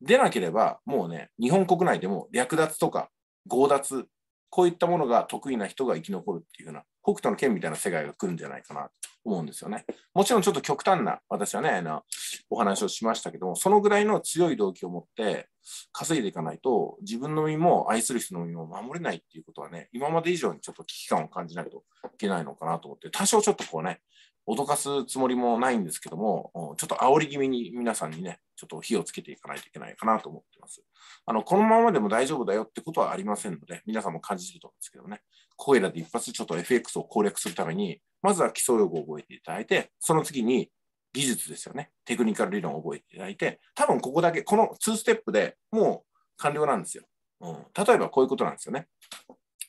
でなければ、もうね、日本国内でも略奪とか強奪こういったものが得意な人が生き残るっていうような、北斗の剣みたいな世界が来るんじゃないかなと思うんですよね。もちろんちょっと極端な、私はね、あのお話をしましたけども、そのぐらいの強い動機を持って稼いでいかないと、自分の身も愛する人の身も守れないっていうことはね、今まで以上にちょっと危機感を感じないといけないのかなと思って、多少ちょっとこうね、脅かすつもりもないんですけども、ちょっと煽り気味に皆さんにね、ちょっと火をつけていかないといけないかなと思ってます。あの、このままでも大丈夫だよってことはありませんので、皆さんも感じてると思うんですけどね、これらで一発ちょっと FX を攻略するために、まずは基礎用語を覚えていただいて、その次に技術ですよね、テクニカル理論を覚えていただいて、多分ここだけ、この2ステップでもう完了なんですよ。うん、例えばこういうことなんですよね。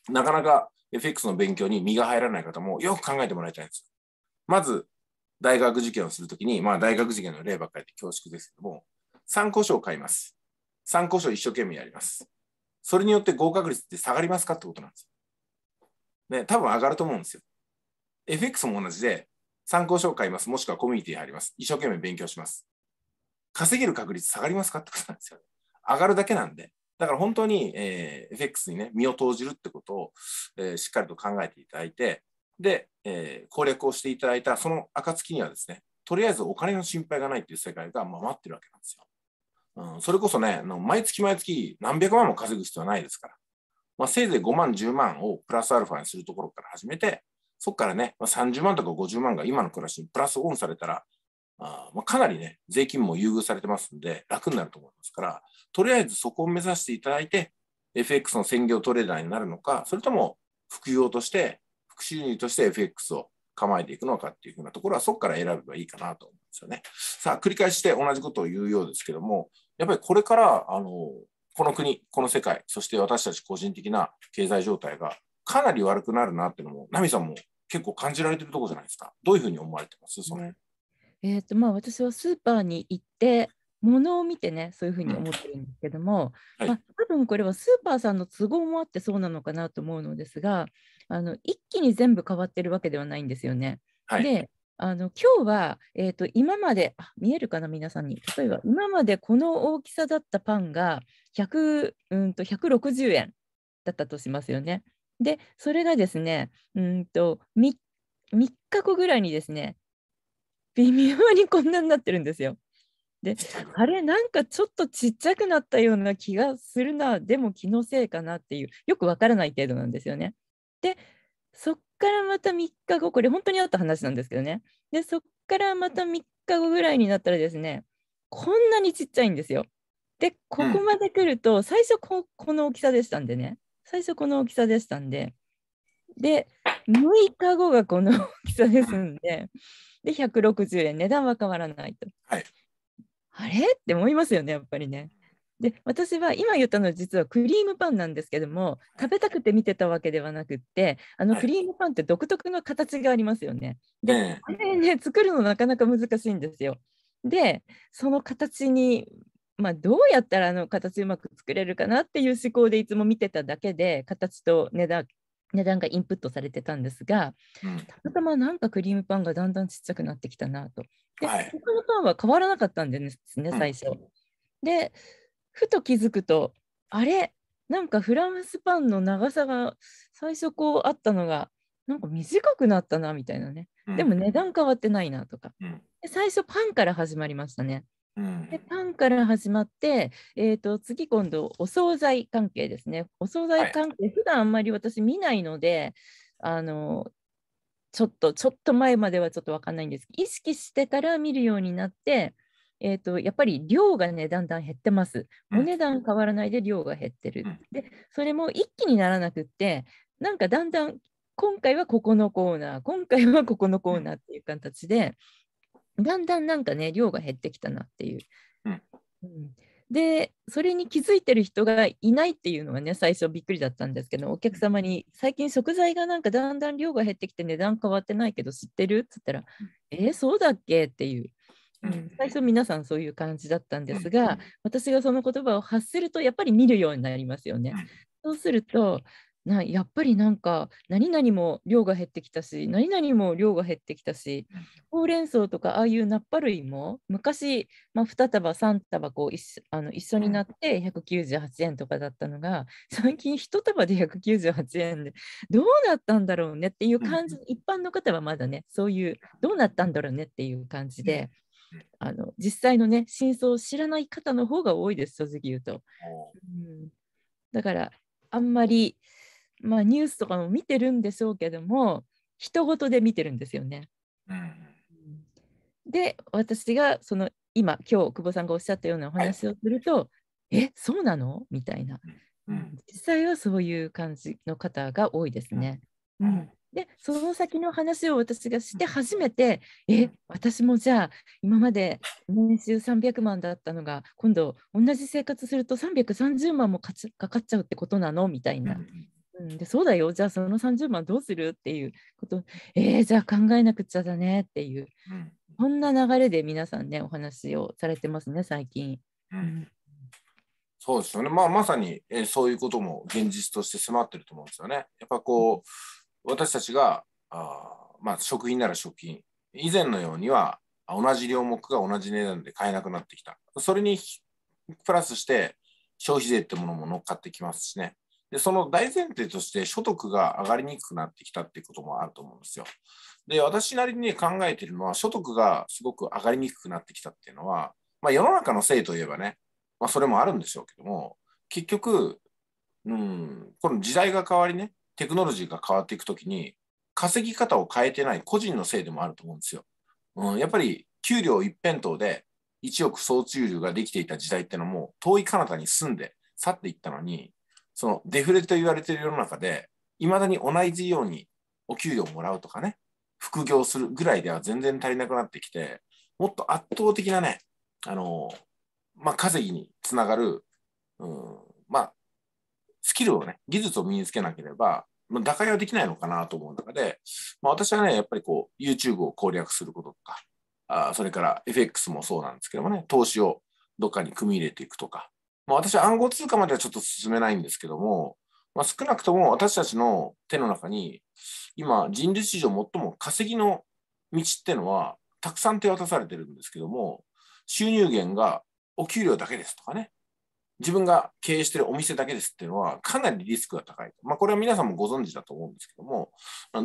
なかなか FX の勉強に身が入らない方もよく考えてもらいたいんです。まず、大学受験をするときに、まあ、大学受験の例ばっかりで恐縮ですけども、参考書を買います。参考書を一生懸命やります。それによって合格率って下がりますかってことなんですよ。ね、多分上がると思うんですよ。FX も同じで、参考書を買います。もしくはコミュニティに入ります。一生懸命勉強します。稼げる確率下がりますかってことなんですよ。上がるだけなんで。だから本当に、えー、FX にね、身を投じるってことを、えー、しっかりと考えていただいて、で、えー、攻略をしていただいたその暁にはですね、とりあえずお金の心配がないっていう世界が、まあ、待ってるわけなんですよ。うん、それこそね、毎月毎月何百万も稼ぐ必要はないですから、まあ、せいぜい5万、10万をプラスアルファにするところから始めて、そこからね、まあ、30万とか50万が今の暮らしにプラスオンされたら、あまあ、かなりね、税金も優遇されてますんで、楽になると思いますから、とりあえずそこを目指していただいて、FX の専業トレーダーになるのか、それとも副業として副収入として FX を構えていくのかっていうふうなところは、そこから選べばいいかなと思うんですよね。さあ、繰り返して同じことを言うようですけども、やっぱりこれから、あの、この国、この世界、そして私たち個人的な経済状態がかなり悪くなるなっていうのも、ナミさんも結構感じられてるとこじゃないですか。どういうふうに思われてますその、ね、えーとまあ、私はスーパーに行ってものを見てねそういうふうに思ってるんですけども、はいまあ、多分これはスーパーさんの都合もあってそうなのかなと思うのですがあの一気に全部変わってるわけではないんですよね。はい、であの今日は、えーと今まであ見えるかな皆さんに例えば今までこの大きさだったパンが100うんと160円だったとしますよね。でそれがですねうんと 3, 3日後ぐらいにですね微妙にこんなになってるんですよ。であれなんかちょっとちっちゃくなったような気がするなでも気のせいかなっていうよくわからない程度なんですよね。でそっからまた3日後これ本当にあった話なんですけどねでそっからまた3日後ぐらいになったらですねこんなにちっちゃいんですよ。でここまで来ると、最初この大きさでしたんでね最初この大きさでしたんでで6日後がこの大きさですんでで160円値段は変わらないと。はいあれって思いますよねやっぱりね。で私は今言ったのは実はクリームパンなんですけども食べたくて見てたわけではなくってあのクリームパンって独特の形がありますよね。であれね作るのなかなか難しいんですよ。でその形にまあ、どうやったらあの形うまく作れるかなっていう思考でいつも見てただけで形と値段値段がインプットされてたんですが、たまたまなんかクリームパンがだんだんちっちゃくなってきたなと。で、はい、他のパンは変わらなかったんですね、最初。うん、で、ふと気づくと、あれなんかフランスパンの長さが最初こうあったのが、なんか短くなったなみたいなね。でも値段変わってないなとか。で最初パンから始まりましたね。でパンから始まって、えーと、次今度お惣菜関係ですねお惣菜関係、はい、普段あんまり私見ないのであのちょっとちょっと前まではちょっと分かんないんですけど意識してから見るようになって、えーと、とやっぱり量がねだんだん減ってますお値段変わらないで量が減ってる、でそれも一気にならなくってなんかだんだん今回はここのコーナー今回はここのコーナーっていう形で、だんだんなんかね量が減ってきたなっていう。でそれに気づいてる人がいないっていうのはね最初びっくりだったんですけどお客様に「最近食材がなんかだんだん量が減ってきて値段変わってないけど知ってる?」っつったら「えー、そうだっけ?」っていう。最初皆さんそういう感じだったんですが私がその言葉を発するとやっぱり見るようになりますよね。そうするとなやっぱりなんか何々も量が減ってきたし何々も量が減ってきたしほうれん草とかああいうナっぱ類も昔、まあ、2束3束こう一あの一緒になって198円とかだったのが 最近1束で198円でどうなったんだろうねっていう感じ一般の方はまだねそういうどうなったんだろうねっていう感じで。あの実際のね真相を知らない方の方が多いです正直言うと、うん、だからあんまりまあ、ニュースとかも見てるんでしょうけども人事で見てるんですよね。うん、で私がその今今日久保さんがおっしゃったようなお話をすると「えそうなの?」みたいな、うん、実際はそういう感じの方が多いですね。うん、うんでその先の話を私がして初めて、うん、え私もじゃあ今まで年収300万だったのが今度同じ生活すると330万もかかっちゃうってことなのみたいな、うん、でそうだよじゃあその30万どうするっていうことえー、じゃあ考えなくちゃだねっていう、うん、こんな流れで皆さんねお話をされてますね最近。うんそうですよね、まあ、まさに、えそういうことも現実として迫ってると思うんですよね。やっぱこう私たちがあ、まあ、食品なら食品以前のようには同じ量目が同じ値段で買えなくなってきたそれにプラスして消費税ってものも乗っかってきますしねで、その大前提として所得が上がりにくくなってきたっていうこともあると思うんですよ。で、私なりに、ね、考えているのは、所得がすごく上がりにくくなってきたっていうのは、まあ、世の中のせいといえばね、まあ、それもあるんでしょうけども、結局、うん、この時代が変わりね、テクノロジーが変わっていくときに、稼ぎ方を変えてない個人のせいでもあると思うんですよ。うん、やっぱり給料一辺倒で1億総中流ができていた時代ってのも遠い彼方に住んで去っていったのにそのデフレと言われている世の中で、いまだに同じようにお給料をもらうとかね、副業するぐらいでは全然足りなくなってきて、もっと圧倒的なね、あの、まあ、稼ぎにつながる、うん、まあ、スキルをね、技術を身につけなければ、まあ、打開はできないのかなと思う中で、まあ、私はね、やっぱりこう、YouTube を攻略することとか、あそれから FX もそうなんですけどもね、投資をどっかに組み入れていくとか、まあ、私は暗号通貨まではちょっと進めないんですけども、まあ、少なくとも私たちの手の中に、今、人類史上最も稼ぎの道ってのは、たくさん手渡されてるんですけども、収入源がお給料だけですとかね、自分が経営してるお店だけですっていうのは、かなりリスクが高い。まあ、これは皆さんもご存知だと思うんですけども、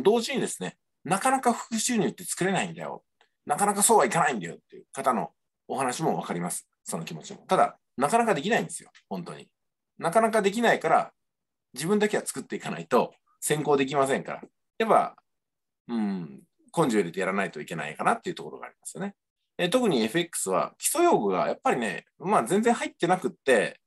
同時にですね、なかなか副収入って作れないんだよ。なかなかそうはいかないんだよっていう方のお話も分かります。その気持ちも。ただ、なかなかできないんですよ、本当に。なかなかできないから、自分だけは作っていかないと先行できませんから、やっぱ、うん、根性入れてやらないといけないかなっていうところがありますよね。え特に FX は基礎用語がやっぱりね、まあ、全然入ってなくって、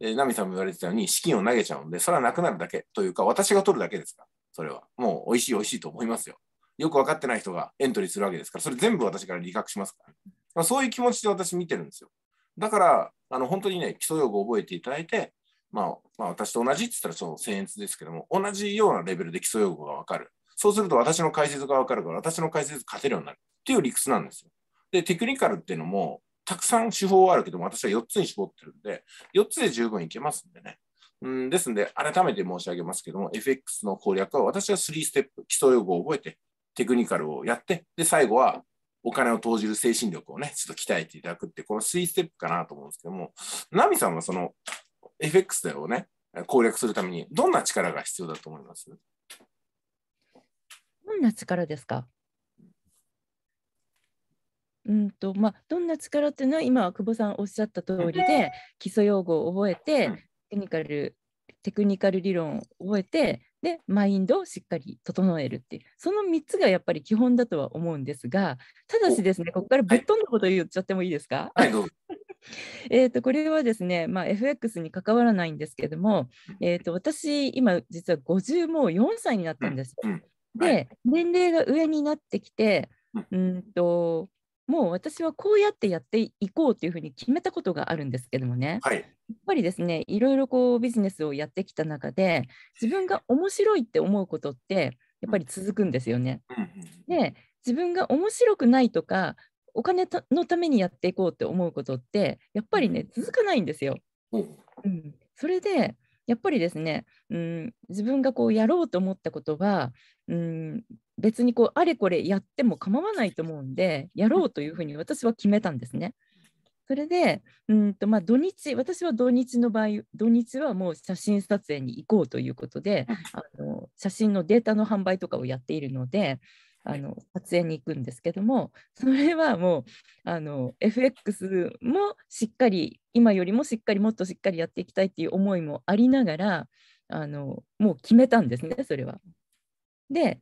えー、ナミさんも言われてたように資金を投げちゃうんで、それはなくなるだけというか、私が取るだけですから、それは。もう美味しい美味しいと思いますよ。よく分かってない人がエントリーするわけですから、それ全部私から理学しますから、ね、まあ、そういう気持ちで私見てるんですよ。だから、あの本当にね、基礎用語を覚えていただいて、まあ、まあ、私と同じって言ったらその僭越ですけども、同じようなレベルで基礎用語が分かる。そうすると私の解説が分かるから、私の解説勝てるようになるっていう理屈なんですよ。で、テクニカルっていうのも、たくさん手法はあるけども、私は4つに絞ってるんで、4つで十分いけますんでね。うん、ですんで、改めて申し上げますけども、FX の攻略は私は3ステップ、基礎用語を覚えて、テクニカルをやって、で、最後はお金を投じる精神力をね、ちょっと鍛えていただくって、この3ステップかなと思うんですけども、ナミさんはその FX をね、攻略するために、どんな力が必要だと思いますどんな力ですかうんとまあ、どんな力っていうのは今久保さんおっしゃった通りで基礎用語を覚えてテクニカルテクニカル理論を覚えてでマインドをしっかり整えるっていうその3つがやっぱり基本だとは思うんですがただしですねここからぶっ飛んだこと言っちゃってもいいですか、はいはい えとこれはですね、まあ、FX に関わらないんですけども、えーと、私今実は50もう4歳になったんですで年齢が上になってきてうんともう私はこうやってやっていこうというふうに決めたことがあるんですけどもね、はい、やっぱりですねいろいろこうビジネスをやってきた中で自分が面白いって思うことってやっぱり続くんですよね。で自分が面白くないとかお金のためにやっていこうって思うことってやっぱりね続かないんですよ。うん、それでやっぱりですね、うん、自分がこうやろうと思ったことは、うん、別にこうあれこれやっても構わないと思うんでやろうというふうに私は決めたんですね。それでうんと、まあ、土日私は土日の場合土日はもう写真撮影に行こうということであの写真のデータの販売とかをやっているのであの撮影に行くんですけどもそれはもうあの FX もしっかり今よりもしっかりもっとしっかりやっていきたいっていう思いもありながらあのもう決めたんですねそれは。で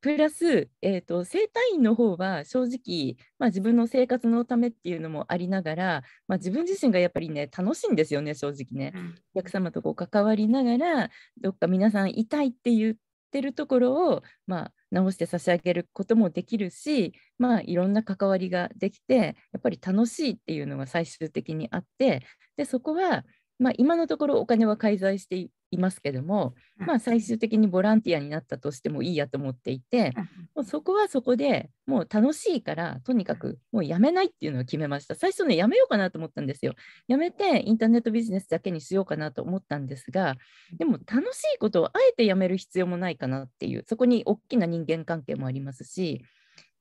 プラス、えーと、整体院の方は正直、まあ、自分の生活のためっていうのもありながら、まあ、自分自身がやっぱりね楽しいんですよね正直ね。お客様とこう関わりながらどっか皆さん痛いって言ってるところを、まあ、直して差し上げることもできるし、まあ、いろんな関わりができてやっぱり楽しいっていうのが最終的にあってでそこは、まあ、今のところお金は介在していますけども、まあ、最終的にボランティアになったとしてもいいやと思っていて、もうそこはそこでもう楽しいからとにかくもうやめないっていうのを決めました最初ねやめようかなと思ったんですよやめてインターネットビジネスだけにしようかなと思ったんですがでも楽しいことをあえてやめる必要もないかなっていうそこに大きな人間関係もありますし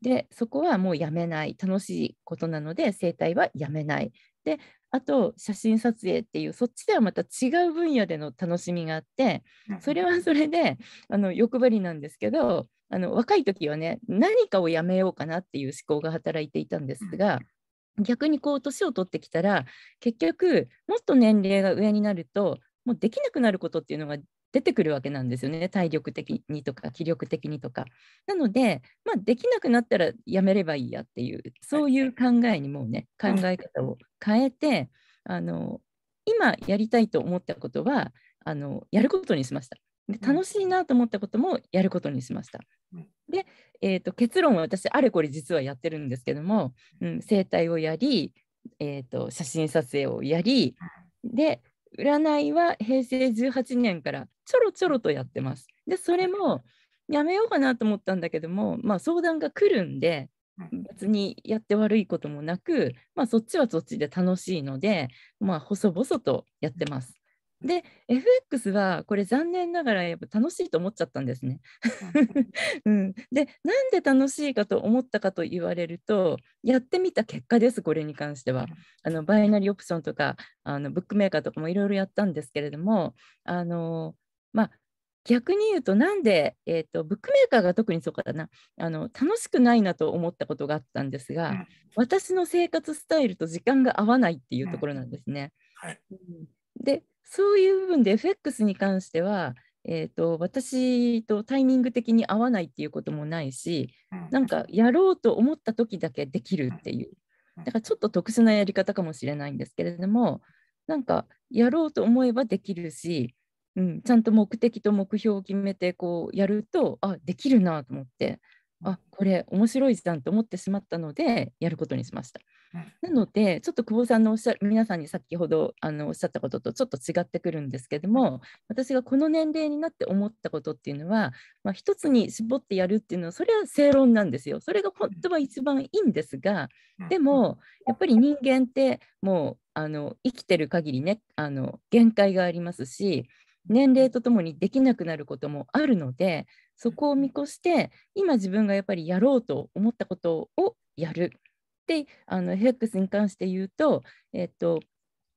でそこはもうやめない楽しいことなので生態はやめないであと写真撮影っていうそっちではまた違う分野での楽しみがあってそれはそれであの欲張りなんですけどあの若い時はね何かをやめようかなっていう思考が働いていたんですが逆にこう年を取ってきたら結局もっと年齢が上になるともうできなくなることっていうのが出てくるわけなんですよね体力的にとか気力的にとかなので、まあ、できなくなったらやめればいいやっていうそういう考えにもうね考え方を変えてあの今やりたいと思ったことはあのやることにしましたで楽しいなと思ったこともやることにしました。で、えーと、結論は私あれこれ実はやってるんですけども、うん、整体をやり、えーと写真撮影をやりで占いは平成18年からちょろちょろとやってます。でそれもやめようかなと思ったんだけども、まあ、相談が来るんで別にやって悪いこともなく、まあ、そっちはそっちで楽しいので、まあ、細々とやってます。で FX はこれ残念ながらやっぱ楽しいと思っちゃったんですね。うん、でなんで楽しいかと思ったかと言われるとやってみた結果ですこれに関しては。あのバイナリーオプションとかあのブックメーカーとかもいろいろやったんですけれどもあのまあ、逆に言うと、なんで、えーと、ブックメーカーが特にそうかなあの、楽しくないなと思ったことがあったんですが、うん、私の生活スタイルと時間が合わないっていうところなんですね。うんはい、で、そういう部分で FX に関しては、えーと、私とタイミング的に合わないっていうこともないし、なんかやろうと思った時だけできるっていう、だからちょっと特殊なやり方かもしれないんですけれども、なんかやろうと思えばできるし、うん、ちゃんと目的と目標を決めてこうやるとあできるなと思ってあこれ面白いじゃんと思ってしまったのでやることにしました。なのでちょっと久保さんのおっしゃ皆さんに先ほどあのおっしゃったこととちょっと違ってくるんですけども私がこの年齢になって思ったことっていうのは、まあ、一つに絞ってやるっていうのはそれは正論なんですよそれが本当は一番いいんですがでもやっぱり人間ってもうあの生きてる限りねあの限界がありますし年齢とともにできなくなることもあるのでそこを見越して今自分がやっぱりやろうと思ったことをやる。であのヘックスに関して言うと、えっと、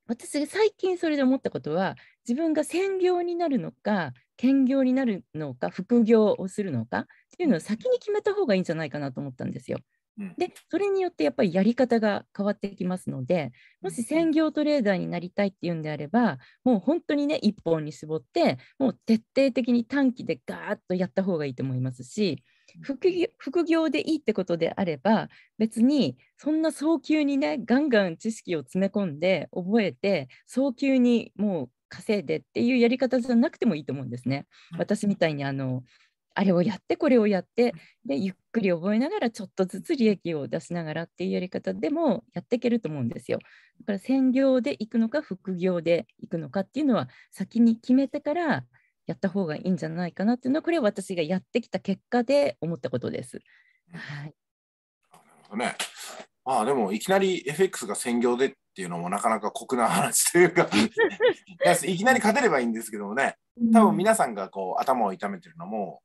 私が最近それで思ったことは自分が専業になるのか兼業になるのか副業をするのかっていうのを先に決めた方がいいんじゃないかなと思ったんですよ。でそれによってやっぱりやり方が変わってきますのでもし専業トレーダーになりたいっていうんであればもう本当にね一本に絞ってもう徹底的に短期でガーッとやった方がいいと思いますし副業でいいってことであれば別にそんな早急にねガンガン知識を詰め込んで覚えて早急にもう稼いでっていうやり方じゃなくてもいいと思うんですね。私みたいにあのあれをやってこれをやってでゆっくり覚えながらちょっとずつ利益を出しながらっていうやり方でもやっていけると思うんですよ。だから専業で行くのか副業で行くのかっていうのは先に決めてからやった方がいいんじゃないかなっていうのはこれは私がやってきた結果で思ったことです。はい、なるほどね。まあでもいきなり FX が専業でっっていうのもなかなか酷な話というか いきなり勝てればいいんですけどもね多分皆さんがこう頭を痛めてるのも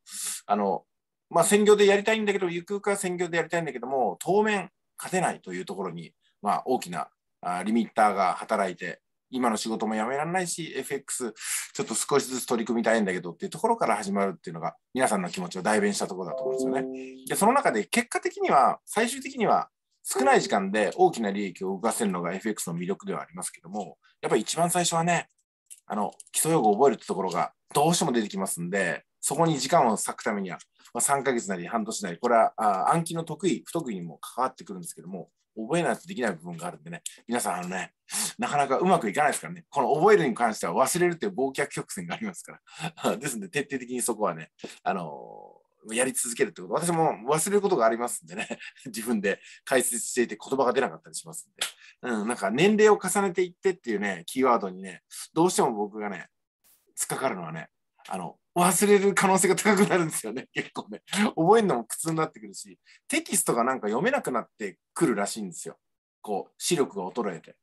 あの、まあ、専業でやりたいんだけどゆくゆくは専業でやりたいんだけども当面勝てないというところに、まあ、大きなあリミッターが働いて今の仕事もやめられないし FX ちょっと少しずつ取り組みたいんだけどっていうところから始まるっていうのが皆さんの気持ちを代弁したところだと思うんですよね。でその中で結果的には最終的には少ない時間で大きな利益を動かせるのが FX の魅力ではありますけども、やっぱり一番最初はね、あの基礎用語を覚えるってところがどうしても出てきますんで、そこに時間を割くためには、まあ、3ヶ月なり半年なり、これはあ暗記の得意、不得意にも関わってくるんですけども、覚えないとできない部分があるんでね、皆さん、あのね、なかなかうまくいかないですからね、この覚えるに関しては忘れるという忘却曲線がありますから、ですので、徹底的にそこはね、あのーやり続けるってこと私も忘れることがありますんでね 自分で解説していて言葉が出なかったりしますんで、うん、なんか年齢を重ねていってっていうねキーワードにねどうしても僕がね突っかかるのはねあの忘れる可能性が高くなるんですよね 結構ね覚えるのも苦痛になってくるしテキストがなんか読めなくなってくるらしいんですよこう視力が衰えて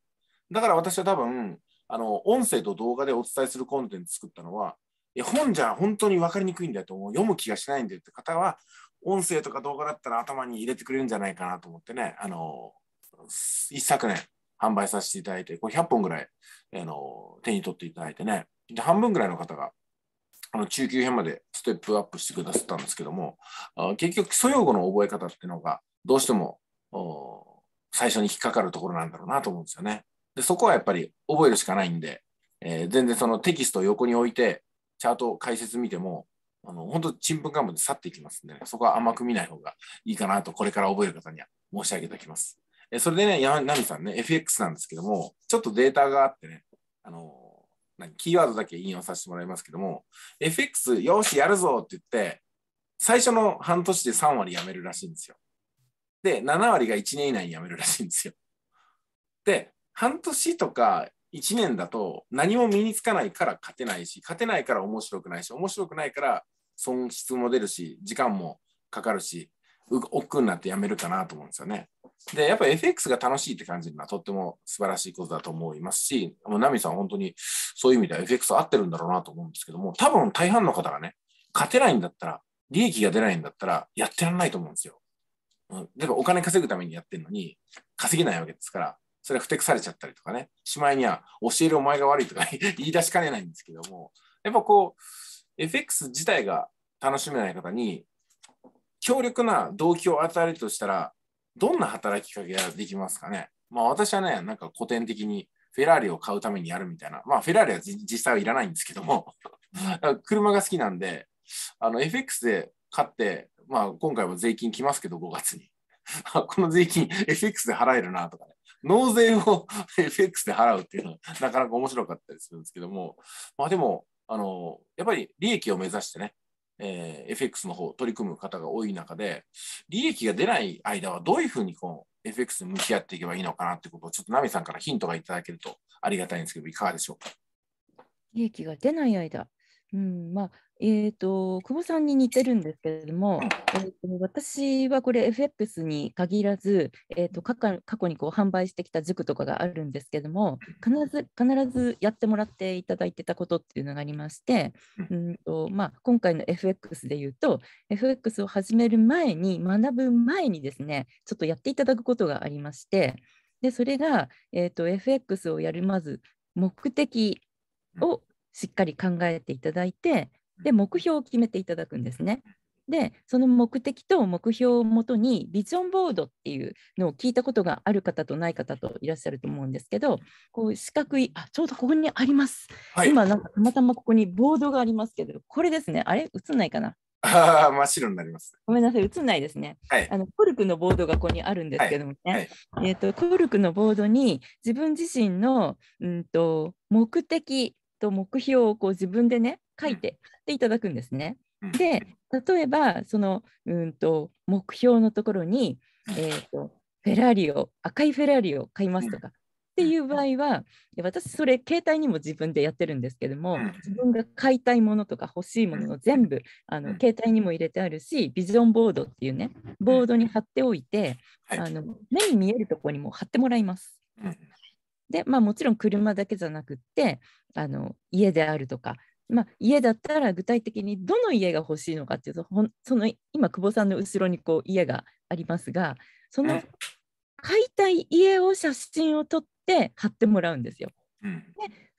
だから私は多分あの音声と動画でお伝えするコンテンツ作ったのは本じゃ本当に分かりにくいんだよと思う読む気がしないんだよって方は音声とか動画だったら頭に入れてくれるんじゃないかなと思ってねあの一昨年販売させていただいてこれ100本ぐらいあの手に取っていただいてねで半分ぐらいの方があの中級編までステップアップしてくださったんですけども結局基礎用語の覚え方っていうのがどうしても最初に引っかかるところなんだろうなと思うんですよね。でそこはやっぱり覚えるしかないんで、えー、全然そのテキストを横に置いてチャート解説見ても、あの、本当ちんぷんかんぷんで去っていきますんでね、そこは甘く見ない方がいいかなと、これから覚える方には申し上げておきます。えそれでね、山波さんね、FX なんですけども、ちょっとデータがあってね、あの、何、キーワードだけ引用させてもらいますけども、FX、よし、やるぞって言って、最初の半年で3割辞めるらしいんですよ。で、7割が1年以内に辞めるらしいんですよ。で、半年とか1年だと何も身につかないから勝てないし勝てないから面白くないし面白くないから損失も出るし時間もかかるし億劫になってやめるかなと思うんですよね。でやっぱ FX が楽しいって感じるのはとっても素晴らしいことだと思いますしもうナミさん本当にそういう意味では FX 合ってるんだろうなと思うんですけども多分大半の方がね勝てないんだったら利益が出ないんだったらやってらんないと思うんですよ。うん、だからお金稼ぐためにやってるのに稼げないわけですからそれはふてくされちゃったりとかね、しまいには教えるお前が悪いとか 言い出しかねないんですけども、やっぱこう、FX 自体が楽しめない方に、強力な動機を与えるとしたら、どんな働きかけができますかね。まあ私はね、なんか古典的にフェラーリを買うためにやるみたいな、まあフェラーリは実際はいらないんですけども 車が好きなんで、あの FX で買って、まあ今回も税金来ますけど、5月に。この税金 FX で払えるなとかね。納税を FX で払うっていうのはなかなか面白かったりするんですけども、まあでも、あの、やっぱり利益を目指してね、えー、FX の方取り組む方が多い中で、利益が出ない間はどういうふうにこう FX に向き合っていけばいいのかなってことを、ちょっとナミさんからヒントがいただけるとありがたいんですけど、いかがでしょうか。利益が出ない間、うんまあ、えーと、久保さんに似てるんですけれども、えーと、私はこれ FX に限らず、えーと、過去にこう販売してきた塾とかがあるんですけども必ず必ずやってもらっていただいてたことっていうのがありまして、うんとまあ、今回の FX でいうと FX を始める前に学ぶ前にですねちょっとやっていただくことがありましてでそれが、えー、と FX をやるまず目的をしっかり考えていただいてで目標を決めていただくんですね。でその目的と目標をもとにビジョンボードっていうのを聞いたことがある方とない方といらっしゃると思うんですけどこう四角いあちょうどここにあります、はい、今なんかたまたまここにボードがありますけどこれですねあれ映んないかなあ真っ白になります。ごめんなさい、映んないですね。はい、あのコルクのボードがここにあるんですけどもね、はいはい、えーと、コルクのボードに自分自身の、うんと、と目的、と目標をこう自分でね書いてでいただくんですね。で例えばそのうんと目標のところに、えーと、フェラーリを赤いフェラーリを買いますとかっていう場合は私それ携帯にも自分でやってるんですけども自分が買いたいものとか欲しいものを全部あの携帯にも入れてあるしビジョンボードっていうねボードに貼っておいてあの目に見えるところにも貼ってもらいます。で、まあ、もちろん車だけじゃなくってあの家であるとか、まあ、家だったら具体的にどの家が欲しいのかっていうとその今久保さんの後ろにこう家がありますがその買いたい家を写真を撮って貼ってもらうんですよ。で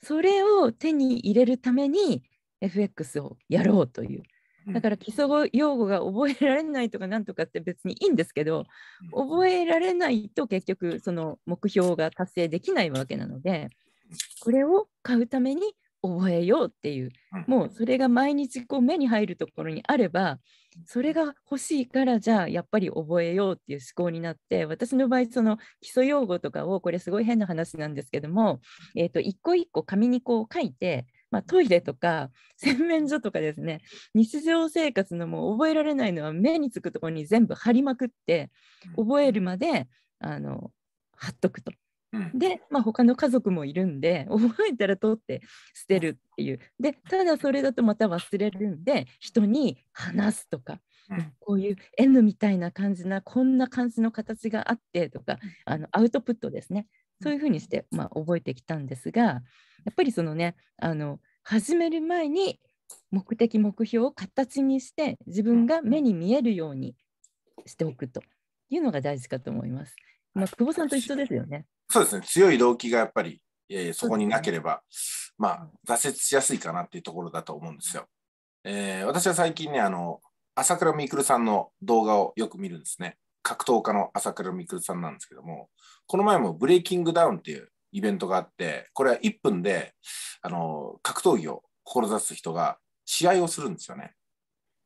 それを手に入れるために FX をやろうというだから基礎用語が覚えられないとかなんとかって別にいいんですけど覚えられないと結局その目標が達成できないわけなのでこれを買うために覚えようっていうもうそれが毎日こう目に入るところにあればそれが欲しいからじゃあやっぱり覚えようっていう思考になって私の場合その基礎用語とかをこれすごい変な話なんですけども、えー、と一個一個紙にこう書いてまあ、トイレとか 洗面所とかですね日常生活のもう覚えられないのは目につくところに全部貼りまくって覚えるまであの貼っとくと。で、まあ、他の家族もいるんで覚えたら取って捨てるっていうでただそれだとまた忘れるんで人に話すとかこういう N みたいな感じなこんな感じの形があってとかあのアウトプットですねそういうふうにして、まあ、覚えてきたんですがやっぱりそのねあの始める前に目的目標を形にして自分が目に見えるようにしておくというのが大事かと思います。まあ、久保さんと一緒ですよね。そうですね強い動機がやっぱり、えー、そこになければ、ね、まあ、挫折しやすいかなっていうところだと思うんですよ。えー、私は最近ねあの朝倉未来さんの動画をよく見るんですね。格闘家の朝倉未来さんなんですけども、この前もブレイキングダウンっていうイベントがあって、これは1分であの格闘技を志す人が試合をするんですよね。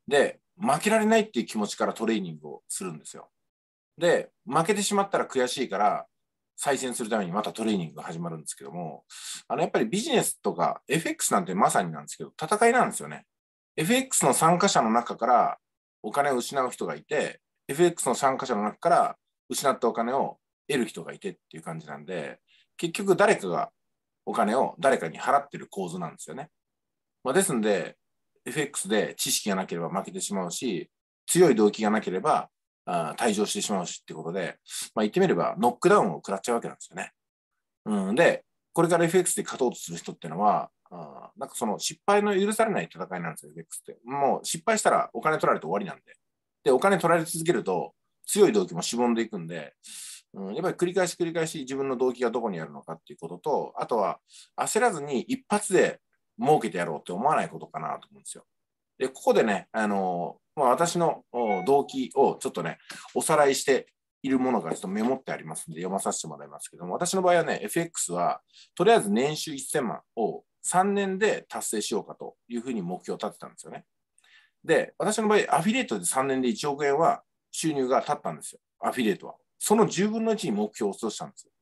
で、負けられないっていう気持ちからトレーニングをするんですよ。で、負けてしまったら悔しいから、再戦するためにまたトレーニングが始まるんですけども、あのやっぱりビジネスとか FX なんてまさになんですけど、戦いなんですよね。FX の参加者の中からお金を失う人がいて、FX の参加者の中から失ったお金を得る人がいてっていう感じなんで、結局誰かがお金を誰かに払ってる構図なんですよね。まあ、ですんで、FX で知識がなければ負けてしまうし、強い動機がなければあ退場してしまうしってことで、まあ、言ってみればノックダウンを食らっちゃうわけなんですよね。うん、で、これから FX で勝とうとする人っていうのは、あなんかその失敗の許されない戦いなんですよ、FX って。もう失敗したらお金取られて終わりなんで。で、お金取られ続けると、強い動機もしぼんでいくんで、うん、やっぱり繰り返し繰り返し自分の動機がどこにあるのかっていうことと、あとは焦らずに一発で儲けてやろうって思わないことかなと思うんですよ。で、ここでね、あのまあ、私の動機をちょっとね、おさらいしているものがちょっとメモってありますんで読まさせてもらいますけども、私の場合はね、FX はとりあえず年収1000万を3年で達成しようかというふうに目標を立てたんですよね。で、私の場合、アフィリエイトで3年で1億円は収入が立ったんですよ、アフィリエイトは。その10分の1に目標を落としたんですよ。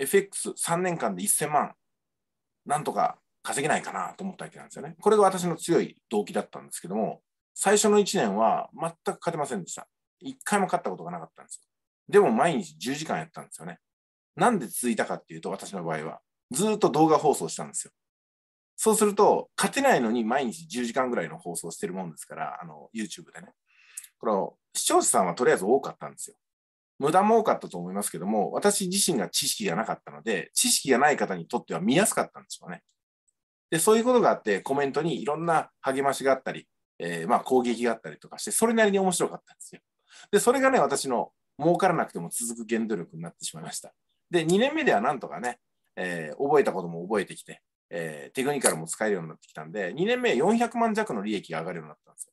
FX3 年間で1000万、なんとか稼げないかなと思ったわけなんですよね。これが私の強い動機だったんですけども、最初の1年は全く勝てませんでした。1回も勝ったことがなかったんですよ。でも毎日10時間やったんですよね。なんで続いたかっていうと、私の場合は、ずっと動画放送したんですよ。そうすると、勝てないのに毎日10時間ぐらいの放送してるもんですから、あの、YouTube でね。この、視聴者さんはとりあえず多かったんですよ。無駄も多かったと思いますけども、私自身が知識がなかったので、知識がない方にとっては見やすかったんですよね。で、そういうことがあって、コメントにいろんな励ましがあったり、えー、まあ攻撃があったりとかして、それなりに面白かったんですよ。で、それがね、私の儲からなくても続く原動力になってしまいました。で、2年目ではなんとかね、えー、覚えたことも覚えてきて、えー、テクニカルも使えるようになってきたんで、2年目400万弱の利益が上がるようになったんですよ。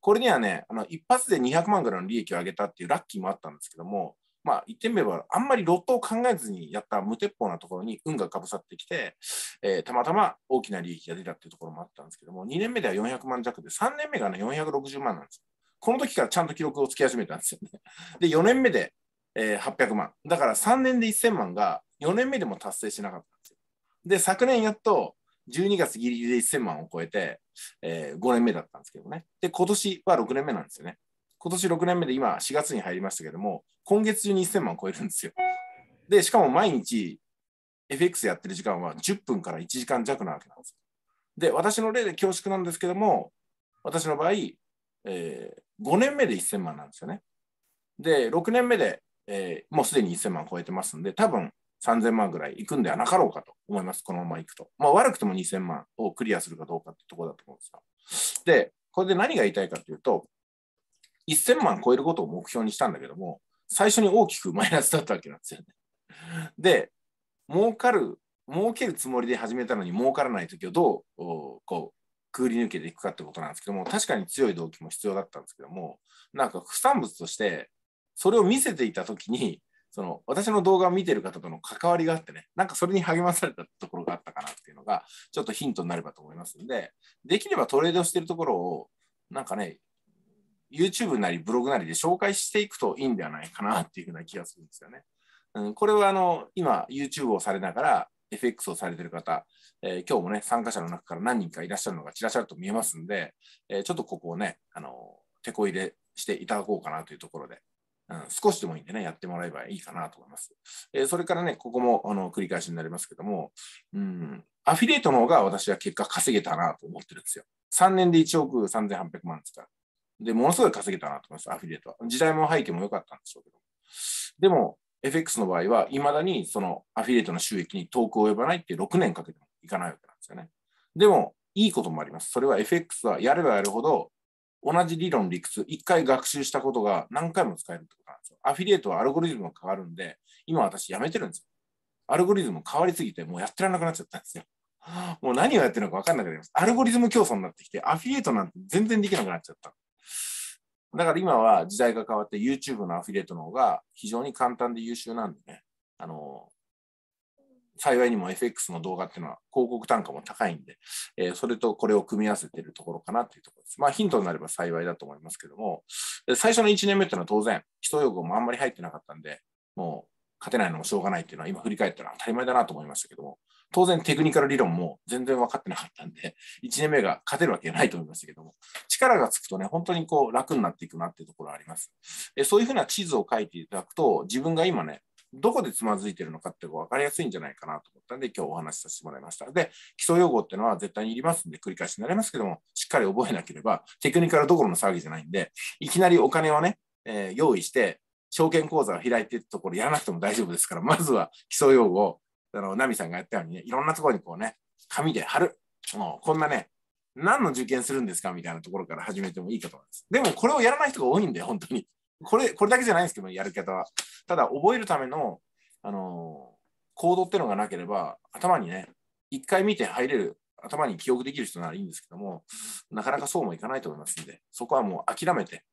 これにはね、あの一発で200万ぐらいの利益を上げたっていうラッキーもあったんですけども、まあ、言ってみれば、あんまりロットを考えずにやった無鉄砲なところに運がかぶさってきて、えー、たまたま大きな利益が出たっていうところもあったんですけども、2年目では400万弱で、3年目がね、460万なんですよ。この時からちゃんと記録をつき始めたんですよね。で、4年目で、えー、800万。だから3年で1000万が4年目でも達成しなかった。で、昨年やっと12月ギリギリで1000万を超えて、えー、5年目だったんですけどね。で、今年は6年目なんですよね。今年6年目で今4月に入りましたけども、今月中に1000万を超えるんですよ。で、しかも毎日 FX やってる時間は10分から1時間弱なわけなんです。で、私の例で恐縮なんですけども、私の場合、えー、5年目で1000万なんですよね。で、6年目で、えー、もうすでに1000万超えてますんで、多分3000万ぐらいいくんではなかろうかと思います、このままいくと。まあ、悪くても2000万をクリアするかどうかってところだと思うんですよ。で、これで何が言いたいかというと、1000万超えることを目標にしたんだけども、最初に大きくマイナスだったわけなんですよね。で、儲かる、儲けるつもりで始めたのに儲からない時をどう、こう、くぐり抜けていくかってことなんですけども、確かに強い動機も必要だったんですけども、なんか不産物として、それを見せていた時に、その私の動画を見てる方との関わりがあってね、なんかそれに励まされたところがあったかなっていうのが、ちょっとヒントになればと思いますんで、できればトレードしてるところを、なんかね、YouTube なりブログなりで紹介していくといいんではないかなっていうふうな気がするんですよね。うん、これはあの、今 YouTube をされながら FX をされてる方、えー、今日もね、参加者の中から何人かいらっしゃるのがちらっしゃると見えますんで、えー、ちょっとここをね、あの、手こ入れしていただこうかなというところで、うん、少しでもいいんでね、やってもらえばいいかなと思います。えー、それからね、ここもあの繰り返しになりますけども、うん、アフィリエイトの方が私は結果稼げたなと思ってるんですよ。3年で1億3800万ですから。で、ものすごい稼げたなと思います、アフィリエイトは。時代も背景も良かったんでしょうけど。でも、FX の場合は、いまだにそのアフィリエイトの収益に遠く及ばないって6年かけてもいかないわけなんですよね。でも、いいこともあります。それは FX はやればやるほど同じ理論、理屈、一回学習したことが何回も使えるってことなんですよ。アフィリエイトはアルゴリズムが変わるんで、今私やめてるんですよ。アルゴリズム変わりすぎて、もうやってらなくなっちゃったんですよ。もう何をやってるのか分かんなくなります。アルゴリズム競争になってきて、アフィリエイトなんて全然できなくなっちゃった。だから今は時代が変わって YouTube のアフィリエイトの方が非常に簡単で優秀なんでね、あの、幸いにも FX の動画っていうのは広告単価も高いんで、えー、それとこれを組み合わせてるところかなっていうところです。まあヒントになれば幸いだと思いますけども、最初の1年目っていうのは当然、人用語もあんまり入ってなかったんで、もう勝てないのもしょうがないっていうのは今振り返ったら当たり前だなと思いましたけども、当然テクニカル理論も全然分かってなかったんで、1年目が勝てるわけないと思いましたけども、力がつくとね、本当にこう楽になっていくなっていうところはあります。えそういうふうな地図を書いていただくと、自分が今ね、どこでつまずいてるのかって分かりやすいんじゃないかなと思ったんで、今日お話しさせてもらいました。で、基礎用語ってのは絶対にいりますんで、繰り返しになりますけども、しっかり覚えなければ、テクニカルどころの騒ぎじゃないんで、いきなりお金をね、えー、用意して、証券口座を開いてるところやらなくても大丈夫ですから、まずは基礎用語を、あの、ナミさんがやったようにね、いろんなところにこうね、紙で貼る。もうこんなね、何の受験するんですかみたいなところから始めてもいいかと思います。でもこれをやらない人が多いんで、本当に。これ、これだけじゃないんですけど、やる方は。ただ、覚えるための、あのー、行動ってのがなければ、頭にね、一回見て入れる、頭に記憶できる人ならいいんですけども、なかなかそうもいかないと思いますんで、そこはもう諦めて、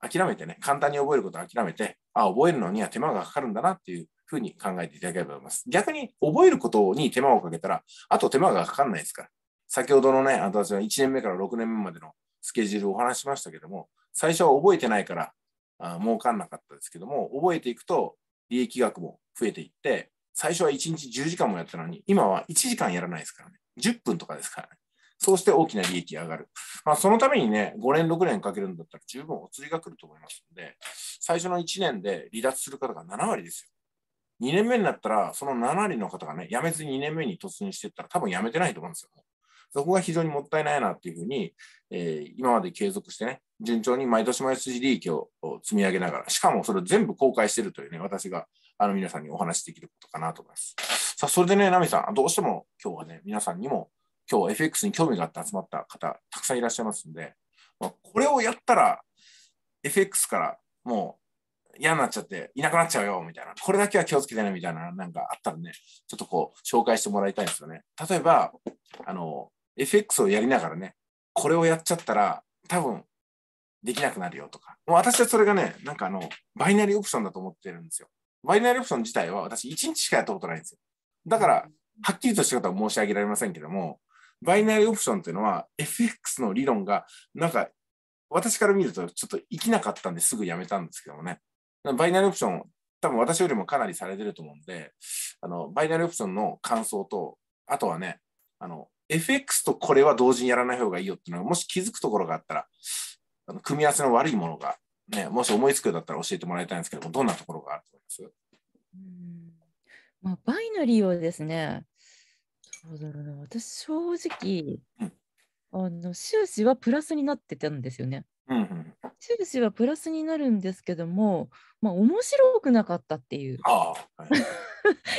諦めてね、簡単に覚えることを諦めて、あ、覚えるのには手間がかかるんだなっていうふうに考えていただければと思います。逆に、覚えることに手間をかけたら、あと手間がかかんないですから。先ほどのね、私は1年目から6年目までのスケジュールをお話しましたけども、最初は覚えてないからあ儲かんなかったですけども、覚えていくと利益額も増えていって、最初は1日10時間もやったのに、今は1時間やらないですからね。10分とかですからね。そうして大きな利益が上がる。まあ、そのためにね、5年、6年かけるんだったら十分お釣りが来ると思いますので、最初の1年で離脱する方が7割ですよ。2年目になったら、その7割の方がね、辞めずに2年目に突入していったら、多分辞めてないと思うんですよ。そこが非常にもったいないなっていうふうに、えー、今まで継続してね、順調に毎年毎年利益を積み上げながら、しかもそれを全部公開してるというね、私があの皆さんにお話しできることかなと思います。さあ、それでね、ナミさん、どうしても今日はね、皆さんにも今日 FX に興味があって集まった方、たくさんいらっしゃいますんで、まあ、これをやったら、FX からもう嫌になっちゃっていなくなっちゃうよみたいな、これだけは気をつけてねみたいな、なんかあったらね、ちょっとこう、紹介してもらいたいんですよね。例えば、あの、FX をやりながらね、これをやっちゃったら、多分できなくなるよとか。もう私はそれがね、なんかあの、バイナリーオプションだと思ってるんですよ。バイナリーオプション自体は私1日しかやったことないんですよ。だから、はっきりとしたことは申し上げられませんけども、バイナリーオプションっていうのは FX の理論が、なんか、私から見るとちょっと生きなかったんですぐやめたんですけどもね。バイナリーオプション、多分私よりもかなりされてると思うんで、あの、バイナリーオプションの感想と、あとはね、あの、FX とこれは同時にやらない方がいいよっていうのが、もし気づくところがあったら、あの組み合わせの悪いものが、ね、もし思いつくようだったら教えてもらいたいんですけども、どんなところがあると思いますうんまあ、バイナリーはですね、どうだろうな、私、正直、うん、あの収支はプラスになってたんですよね。うんうん、収支はプラスになるんですけども、まあ、面白くなかったっていう、は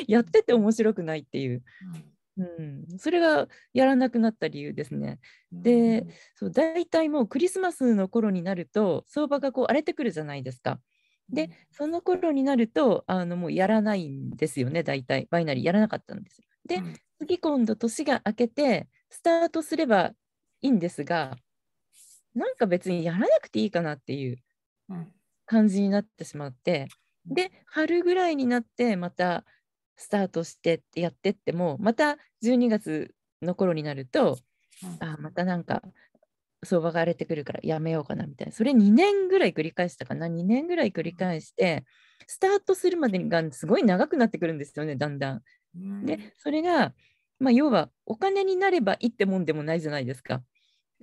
い、やってて面白くないっていう。うんうん、それがやらなくなった理由ですね。で、そう大体もうクリスマスの頃になると相場がこう荒れてくるじゃないですか。で、その頃になるとあのもうやらないんですよね、大体。バイナリーやらなかったんです。で、次今度年が明けてスタートすればいいんですが、なんか別にやらなくていいかなっていう感じになってしまって、で、春ぐらいになってまたスタートしてやってってもまた12月の頃になるとあまたなんか相場が荒れてくるからやめようかなみたいなそれ2年ぐらい繰り返したかな2年ぐらい繰り返してスタートするまでがすごい長くなってくるんですよねだんだん。でそれが、まあ、要はお金になればいいってもんでもないじゃないですか。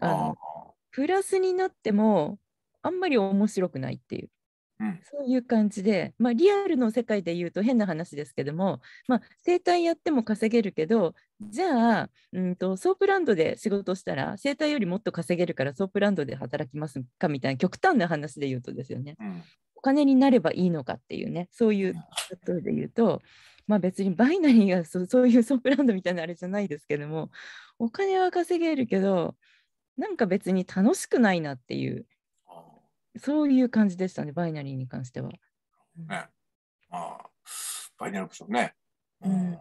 あのプラスになってもあんまり面白くないっていう。そういう感じで、まあ、リアルの世界で言うと変な話ですけども、まあ、生体やっても稼げるけどじゃあ、うんと、ソープランドで仕事したら生体よりもっと稼げるからソープランドで働きますかみたいな極端な話で言うとですよね、お金になればいいのかっていうねそういうことで言うと。まあ、別にバイナリーがそ そういうソープランドみたいなあれじゃないですけどもお金は稼げるけどなんか別に楽しくないなっていうそういう感じでしたね、バイナリーに関しては。ね、あバイナリーオプションね。うん、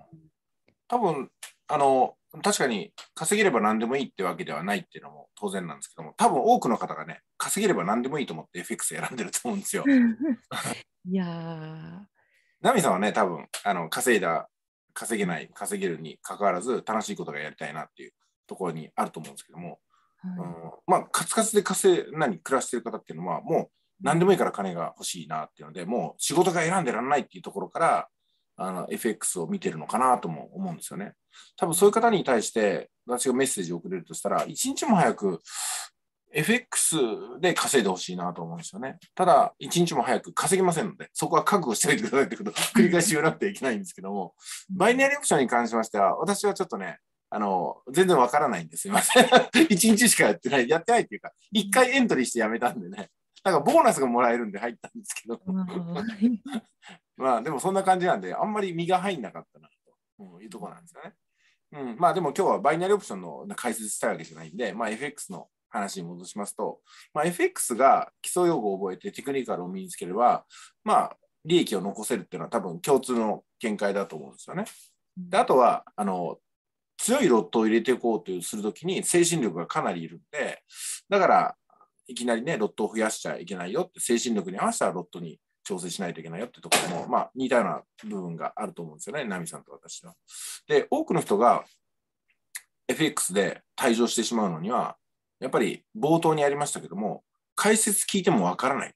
多分あの確かに稼げれば何でもいいってわけではないっていうのも当然なんですけども多分多くの方がね稼げれば何でもいいと思って FX 選んでると思うんですよ。いやーナミさんはね多分あの稼いだ稼げない稼げるにかかわらず楽しいことがやりたいなっていうところにあると思うんですけどもうん、まあカツカツで稼何暮らしてる方っていうのはもう何でもいいから金が欲しいなっていうのでもう仕事が選んでらんないっていうところからあの FX を見てるのかなとも思うんですよね。多分そういう方に対して私がメッセージを送れるとしたら一日も早く FX で稼いでほしいなと思うんですよね。ただ、一日も早く稼ぎませんので、そこは覚悟しておいてくださいってことを繰り返し言わなくてはいけないんですけども、バイナリーオプションに関しましては、私はちょっとね、あの、全然わからないんです。すいません。一日しかやってない。やってないっていうか、一回エントリーしてやめたんでね。なんかボーナスがもらえるんで入ったんですけど。まあでもそんな感じなんで、あんまり身が入んなかったなというところなんですよね。うん、まあでも今日はバイナリーオプションの解説したいわけじゃないんで、まあ FX の話に戻しますと、まあ、FX が基礎用語を覚えてテクニカルを身につければ、まあ利益を残せるっていうのは多分共通の見解だと思うんですよね。であとはあの強いロットを入れていこうとするときに精神力がかなりいるんで、だから、いきなりね、ロットを増やしちゃいけないよって、精神力に合わせたロットに調整しないといけないよってところも、まあ、似たような部分があると思うんですよね、ナミさんと私は。で、多くの人が FX で退場してしまうのには、やっぱり冒頭にありましたけども、解説聞いてもわからない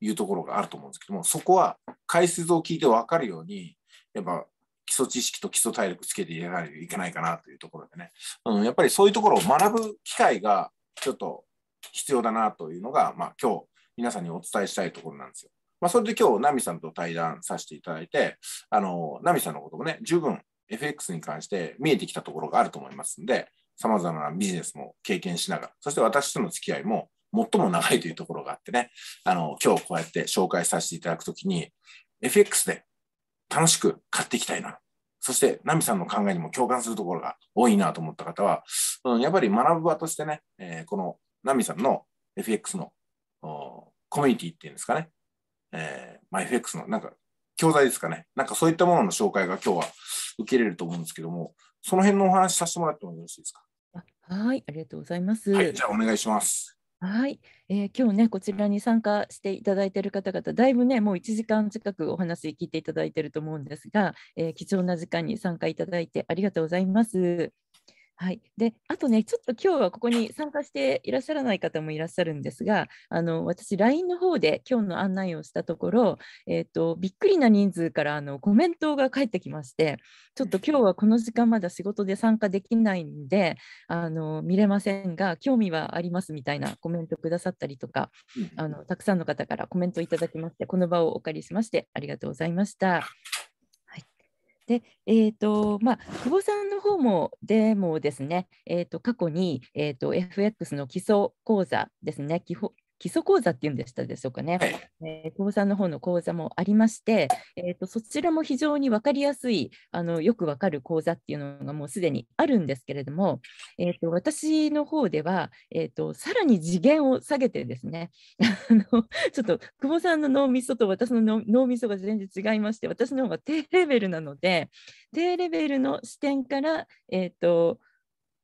というところがあると思うんですけども、そこは解説を聞いてわかるように、やっぱ基礎知識と基礎体力つけていかないといけないかなというところでね、うん、やっぱりそういうところを学ぶ機会がちょっと必要だなというのが、まあ、今日皆さんにお伝えしたいところなんですよ。まあ、それで今日、ナミさんと対談させていただいて、あの、ナミさんのこともね、十分 FX に関して見えてきたところがあると思いますんで、さまざまなビジネスも経験しながら、そして私との付き合いも最も長いというところがあってね、あの、今日こうやって紹介させていただくときに、FX で楽しく買っていきたいな。そして、ナミさんの考えにも共感するところが多いなと思った方は、うん、やっぱり学ぶ場としてね、えー、このナミさんの FX のコミュニティっていうんですかね、えー、まあ、FX のなんか教材ですかね、なんかそういったものの紹介が今日は受けれると思うんですけども、その辺のお話させてもらってもよろしいですか。はい、ありがとうございます。はい、じゃあお願いします。はい、えー、今日ねこちらに参加していただいている方々だいぶねもう1時間近くお話聞いていただいていると思うんですが、えー、貴重な時間に参加いただいてありがとうございます。はい、であとねちょっと今日はここに参加していらっしゃらない方もいらっしゃるんですがあの私 LINE の方で今日の案内をしたところ、えーと、とびっくりな人数からあのコメントが返ってきましてちょっと今日はこの時間まだ仕事で参加できないんであの見れませんが興味はありますみたいなコメントくださったりとかあのたくさんの方からコメントいただきましてこの場をお借りしましてありがとうございました。で、えーとまあ、久保さんの方もでもですね、えーと、過去に、えーと、FX の基礎講座ですね基、基礎講座っていうんでしたでしょうかね、はい、えー、講座の方の講座もありまして、えーと、そちらも非常に分かりやすいあのよく分かる講座っていうのがもうすでにあるんですけれども、えーと、私の方では、えーと、とさらに次元を下げてですね あのちょっと久保さんの脳みそと私の脳みそが全然違いまして私の方が低レベルなので低レベルの視点から、えー、と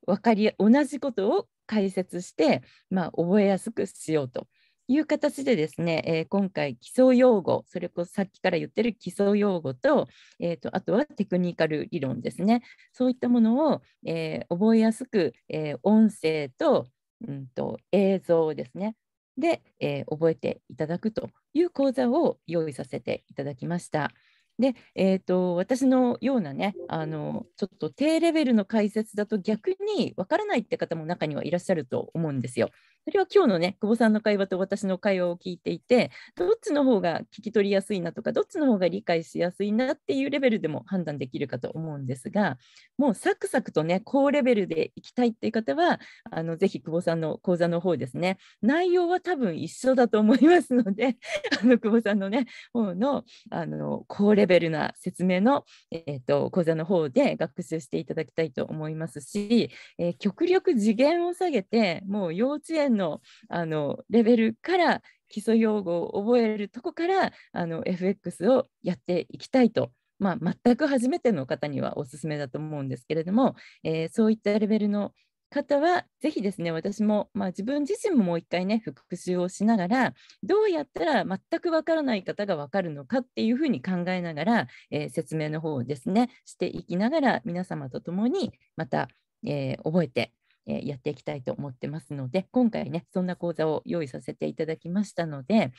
分かり同じことを解説して、まあ、覚えやすくしようという形でですね、えー、今回基礎用語それこそさっきから言ってる基礎用語と,、えーと、あとはテクニカル理論ですねそういったものを、えー、覚えやすく、えー、音声と,、うんと、と映像ですねで、え覚えていただくという講座を用意させていただきました。で、えーと、と私のようなねあのちょっと低レベルの解説だと逆にわからないって方も中にはいらっしゃると思うんですよ。それは今日のね久保さんの会話と私の会話を聞いていてどっちの方が聞き取りやすいなとかどっちの方が理解しやすいなっていうレベルでも判断できるかと思うんですがもうサクサクとね高レベルでいきたいっていう方はあのぜひ久保さんの講座の方ですね内容は多分一緒だと思いますので あの久保さんのね方のあの高レベルな説明の、えーと、講座の方で学習していただきたいと思いますし、えー、極力次元を下げてもう幼稚園のあのレベルから基礎用語を覚えるとこからあの FX をやっていきたいとまあ、全く初めての方にはおすすめだと思うんですけれども、えー、そういったレベルの方は、ぜひですね、私も、まあ、自分自身ももう一回ね、復習をしながら、どうやったら全くわからない方がわかるのかっていうふうに考えながら、えー、説明の方をですね、していきながら、皆様と共にまた、えー、覚えてえやっていきたいと思ってますので今回ねそんな講座を用意させていただきましたので、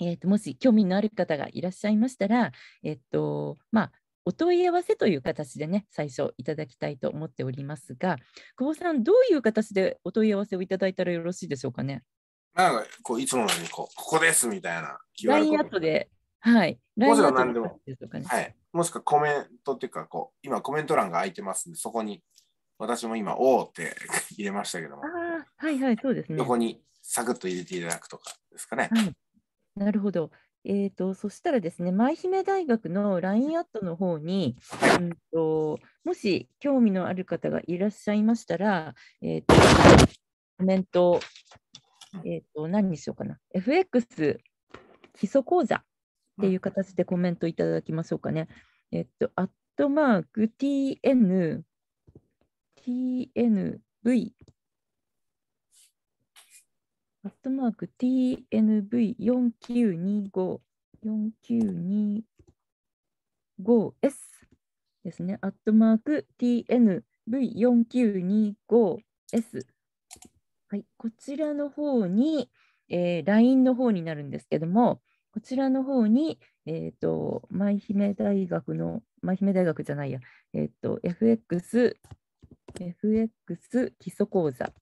えーと、もし興味のある方がいらっしゃいましたら、えっ、ー、とまあ、お問い合わせという形でね最初いただきたいと思っておりますが久保さんどういう形でお問い合わせをいただいたらよろしいでしょうかねなんかこういつものようにこうここですみたいなラインアットではい。もしくは何でも。はい。もしくはコメントっていうか、こう、今コメント欄が空いてますんで、そこに私も今、おーって入 れましたけども、はいはい、そうですね。横にサクッと入れていただくとかですかね。はい、なるほど。えーと、そしたらですね、舞姫大学の LINE アットの方に、うんと、もし興味のある方がいらっしゃいましたら、えーと、コメント、えーと、何にしようかな、FX 基礎講座っていう形でコメントいただきましょうかね。えっ、ー、と、アットマーク TN tnv アットマーク tnv4925 4925s ですね。アットマーク tnv4925s。はい、こちらの方に、えー、LINE の方になるんですけども、こちらの方に、えっ、ー、と、舞姫大学の、舞姫大学じゃないや、えっ、ー、と、FX FX 基礎講座。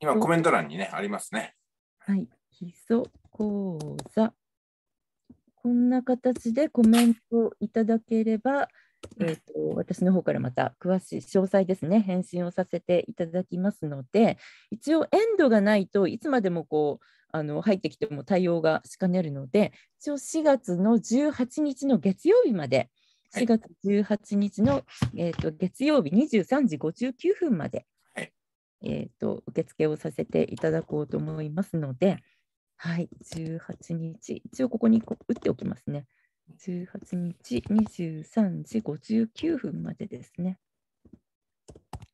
今コメント欄にね、ありますね。はい、基礎講座。こんな形でコメントいただければ、えーと、と私の方からまた詳しい詳細ですね、返信をさせていただきますので、一応、エンドがないといつまでもこうあの入ってきても対応がしかねるので、一応4月の18日の月曜日まで4月18日の、えー、と月曜日23時59分まで、えー、と受付をさせていただこうと思いますので、はい、18日、一応ここに打っておきますね。18日23時59分までですね。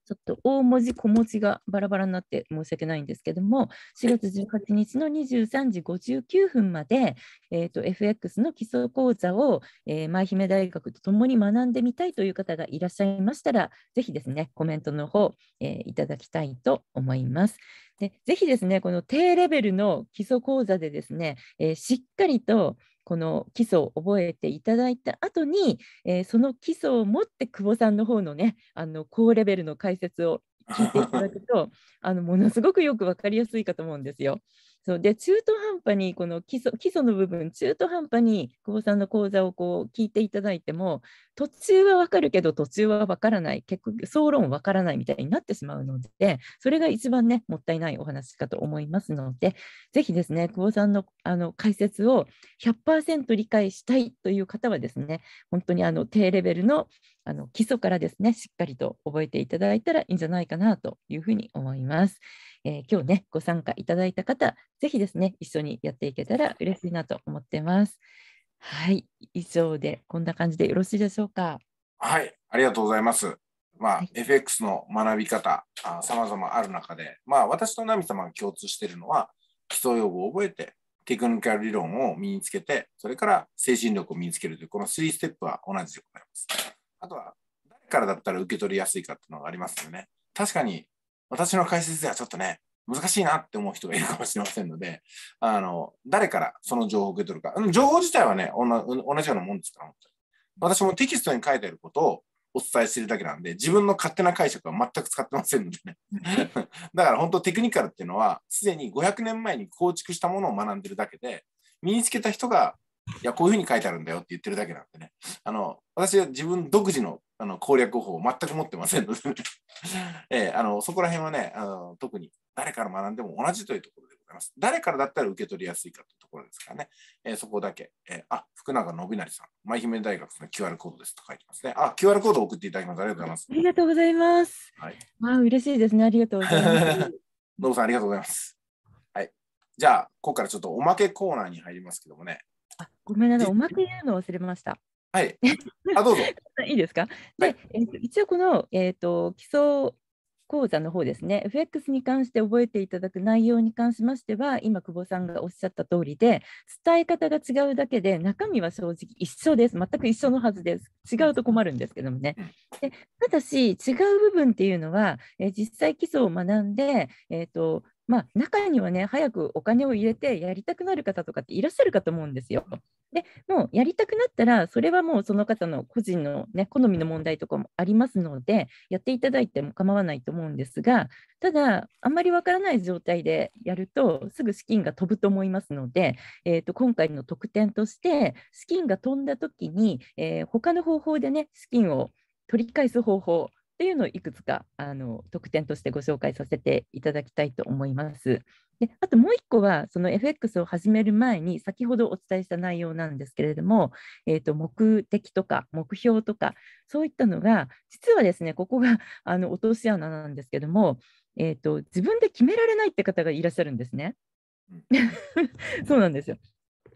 ちょっと大文字小文字がバラバラになって申し訳ないんですけども4月18日の23時59分まで、えーと、FX の基礎講座を、えー、舞姫大学とともに学んでみたいという方がいらっしゃいましたらぜひですねコメントの方、えー、いただきたいと思います。でぜひですねこの低レベルの基礎講座でですね、えー、しっかりとこの基礎を覚えていただいた後に、えー、その基礎を持って久保さんの方のねあの高レベルの解説を聞いていただくと あのものすごくよく分かりやすいかと思うんですよ。そうで中途半端にこの基礎基礎の部分中途半端に久保さんの講座をこう聞いていただいても途中は分かるけど途中は分からない結局総論分からないみたいになってしまうのでそれが一番ねもったいないお話かと思いますのでぜひですね久保さんのあの解説を100%理解したいという方はですね本当にあの低レベルのあの基礎からですね、しっかりと覚えていただいたらいいんじゃないかなというふうに思います。えー、今日ね、ご参加いただいた方、ぜひですね、一緒にやっていけたら嬉しいなと思ってます。はい、以上でこんな感じでよろしいでしょうか。はい、ありがとうございます。まあ、はい、FX の学び方、さまざまある中で、まあ、私とナミ様が共通しているのは、基礎用語を覚えて、テクニカル理論を身につけて、それから精神力を身につけるという、この3ステップは同じでございます。あとは、誰からだったら受け取りやすいかっていうのがありますよね。確かに、私の解説ではちょっとね、難しいなって思う人がいるかもしれませんので、あの、誰からその情報を受け取るか。情報自体はね、同じようなもんですから、私もテキストに書いてあることをお伝えしてるだけなんで、自分の勝手な解釈は全く使ってませんのでね。だから本当テクニカルっていうのは、すでに500年前に構築したものを学んでるだけで、身につけた人がいや、こういうふうに書いてあるんだよって言ってるだけなんでね。あの、私は自分独自のあの攻略法を全く持ってませんので、ね えー、あの、そこら辺はね、あの特に誰から学んでも同じというところでございます。誰からだったら受け取りやすいかというところですからね。えー、そこだけ、えー、あ、福永伸成さん、舞姫大学の QR コードですと書いてますね。あ、QR コード送っていただきます。ありがとうございます。ありがとうございます。はい。まあ、嬉しいですね。ありがとうございます。ノ ブさん、ありがとうございます。はい。じゃあ、ここからちょっとおまけコーナーに入りますけどもね。ごめんなさい、おまけ言うの忘れました。はい。あ、どうぞ。いいですか。はい、で、えーと、一応この、えっ、ー、と、基礎講座の方ですね、FX に関して覚えていただく内容に関しましては、今、久保さんがおっしゃった通りで、伝え方が違うだけで、中身は正直一緒です。全く一緒のはずです。違うと困るんですけどもね。でただし、違う部分っていうのは、えー、実際基礎を学んで、えーとまあ、中にはね早くお金を入れてやりたくなる方とかっていらっしゃるかと思うんですよ。でもうやりたくなったらそれはもうその方の個人の、ね、好みの問題とかもありますのでやっていただいても構わないと思うんですがただあんまりわからない状態でやるとすぐ資金が飛ぶと思いますので、えー、と今回の特典として資金が飛んだ時に、えー、他の方法でね資金を取り返す方法っていうのをいくつかあの特典としてご紹介させていただきたいと思います。であともう1個はその FX を始める前に先ほどお伝えした内容なんですけれども、えー、と目的とか目標とかそういったのが実はですねここが あの落とし穴なんですけども、えーと、と自分で決められないって方がいらっしゃるんですね。そうなんですよ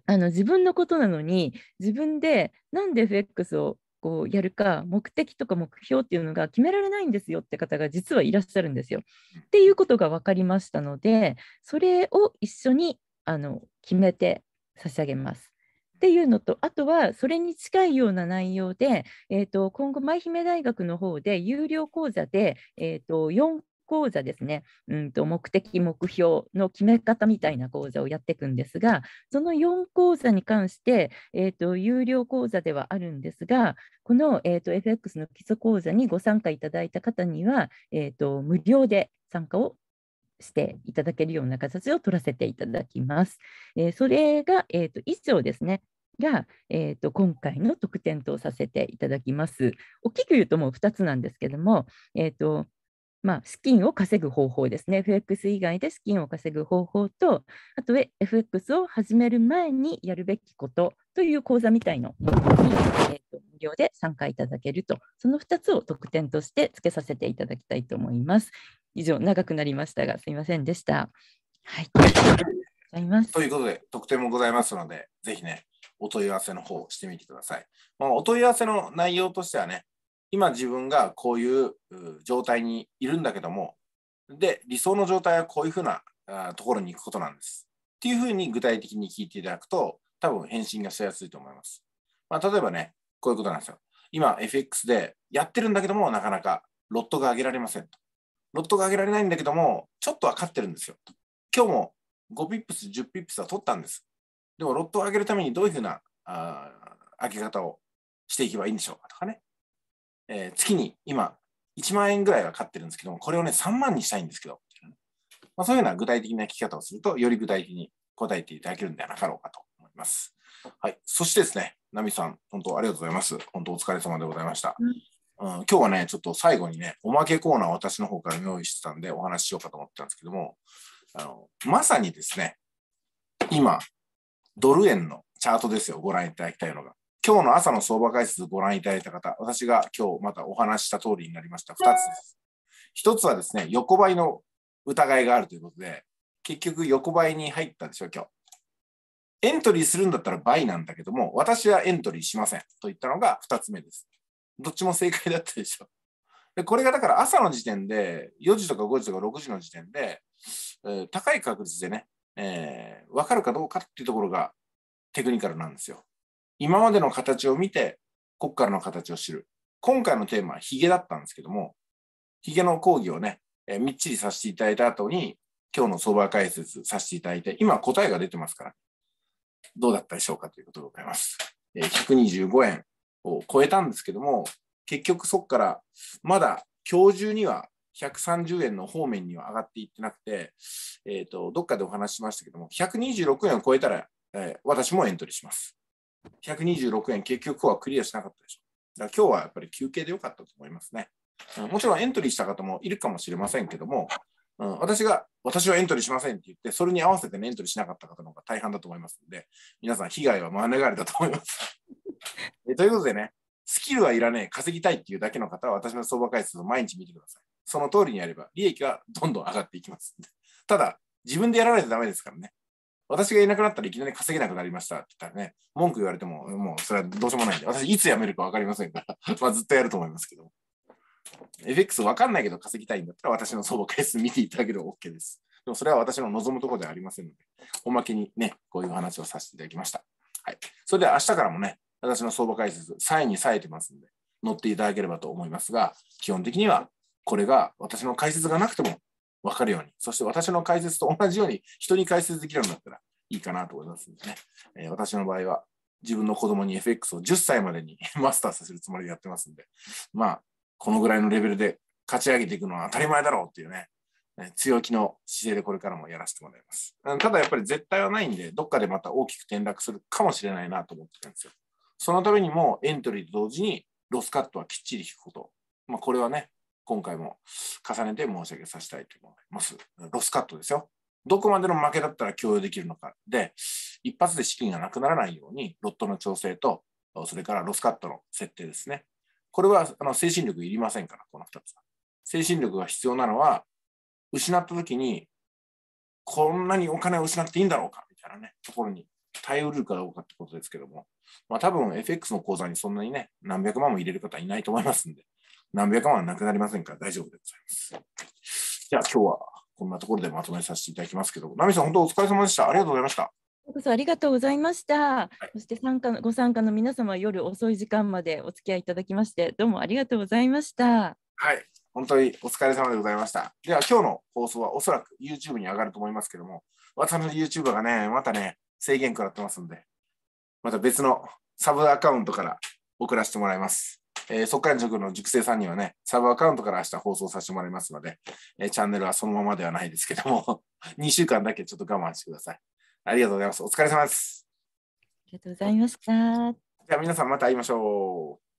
あの自分のことなのに自分でなんで FX をこうやるか目的とか目標っていうのが決められないんですよって方が実はいらっしゃるんですよ。っていうことが分かりましたのでそれを一緒にあの決めて差し上げます。っていうのとあとはそれに近いような内容で、えーと、今後舞姫大学の方で有料講座で、えーと、と4講座ですね、うんと目的、目標の決め方みたいな講座をやっていくんですが、その4講座に関して、えーと、有料講座ではあるんですが、この、えーと、FX の基礎講座にご参加いただいた方には、えーと、無料で参加をしていただけるような形を取らせていただきます。えー、それが、えーと、以上ですね。が、えーと、今回の特典とさせていただきます。大きく言うともう2つなんですけども、えーとまあ、資金を稼ぐ方法ですね。FX 以外で資金を稼ぐ方法と、あと FX を始める前にやるべきことという講座みたいのに、えー、無料で参加いただけると、その2つを特典として付けさせていただきたいと思います。以上、長くなりましたが、すみませんでした。はい。ございますということで、特典もございますので、ぜひね、お問い合わせの方をしてみてください。まあ、お問い合わせの内容としてはね、今自分がこういう状態にいるんだけども、で、理想の状態はこういうふうなところに行くことなんです。っていうふうに具体的に聞いていただくと、多分返信がしやすいと思います。まあ、例えばね、こういうことなんですよ。今、FX でやってるんだけども、なかなかロットが上げられませんと。ロットが上げられないんだけども、ちょっとは勝ってるんですよ。今日も5ピップス、10ピップスは取ったんです。でも、ロットを上げるためにどういうふうなあ上げ方をしていけばいいんでしょうかとかね。えー、月に今1万円ぐらいは買ってるんですけども、これをね、3万にしたいんですけど、まあ、そういうような具体的な聞き方をすると、より具体的に答えていただけるんではなかろうかと思います。はい。そしてですね、ナミさん、本当ありがとうございます。本当お疲れ様でございました。うんう今日はね、ちょっと最後にね、おまけコーナーを私の方から用意してたんで、お話ししようかと思ったんですけども、あのまさにですね、今、ドル円のチャートですよ、ご覧いただきたいのが。今日の朝の相場解説ご覧いただいた方、私が今日またお話した通りになりました2つです。1つはですね、横ばいの疑いがあるということで、結局横ばいに入ったでしょ、今日。エントリーするんだったら倍なんだけども、私はエントリーしませんと言ったのが2つ目です。どっちも正解だったでしょ。でこれがだから朝の時点で、4時とか5時とか6時の時点で、えー、高い確率でね、えー、分かるかどうかっていうところがテクニカルなんですよ。今までの形を見て、こっからの形を知る。今回のテーマはヒゲだったんですけども、ヒゲの講義をね、えみっちりさせていただいた後に、今日の相場解説させていただいて、今答えが出てますから、どうだったでしょうかということでございます。え125円を超えたんですけども、結局そこからまだ今日中には130円の方面には上がっていってなくて、えーと、とどっかでお話ししましたけども、126円を超えたら、えー、私もエントリーします。126円、結局はクリアしなかったでしょ。だから今日はやっぱり休憩でよかったと思いますね。もちろんエントリーした方もいるかもしれませんけども、うん、私が、私はエントリーしませんって言って、それに合わせて、ね、エントリーしなかった方の方が大半だと思いますので、皆さん被害は免れたと思います。えということでね、スキルはいらねえ、稼ぎたいっていうだけの方は、私の相場解説を毎日見てください。その通りにやれば、利益はどんどん上がっていきます。ただ、自分でやらないとダメですからね。私がいなくなったらいきなり稼げなくなりましたって言ったらね、文句言われても、もうそれはどうしようもないんで、私いつ辞めるか分かりませんから、まあずっとやると思いますけど。FX 分かんないけど稼ぎたいんだったら私の相場回数見ていただければ OK です。でもそれは私の望むところではありませんので、おまけにね、こういう話をさせていただきました。はい。それでは明日からもね、私の相場解説、3位に冴えてますので、乗っていただければと思いますが、基本的にはこれが私の解説がなくても分かるように、そして私の解説と同じように人に解説できるようになったらいいかなと思いますのでね。えー、私の場合は自分の子供に FX を10歳までに マスターさせるつもりでやってますんで、まあ、このぐらいのレベルで勝ち上げていくのは当たり前だろうっていうね、強気の姿勢でこれからもやらせてもらいます。ただやっぱり絶対はないんで、どっかでまた大きく転落するかもしれないなと思ってたんですよ。そのためにもエントリーと同時にロスカットはきっちり引くこと。まあ、これはね、今回も重ねて申し上げさせたいと思います。ロスカットですよ。どこまでの負けだったら共有できるのかで、一発で資金がなくならないように、ロットの調整と、それからロスカットの設定ですね。これはあの精神力いりませんから、この2つ精神力が必要なのは、失った時に、こんなにお金を失っていいんだろうかみたいなね、ところに耐えうるかどうかってことですけども、まあ多分 FX の口座にそんなにね、何百万も入れる方いないと思いますんで、何百万はなくなりませんから大丈夫でございます。じゃあ今日はこんなところでまとめさせていただきますけど、ナミさん、本当お疲れ様でした。ありがとうございました。こそありがとうございました。はい、そして参加のご参加の皆様、夜遅い時間までお付き合いいただきまして、どうもありがとうございました。はい、本当にお疲れ様でございました。では、今日の放送はおそらく YouTube に上がると思いますけども、私の y o u t u b e がね、またね、制限食らってますんで、また別のサブアカウントから送らせてもらいます。えー、速乾塾の塾生さんにはね、サブアカウントから明日放送させてもらいますので、えー、チャンネルはそのままではないですけども、2 週間だけちょっと我慢してください。ありがとうございます。お疲れ様です。ありがとうございました。じゃあ皆さんまた会いましょう。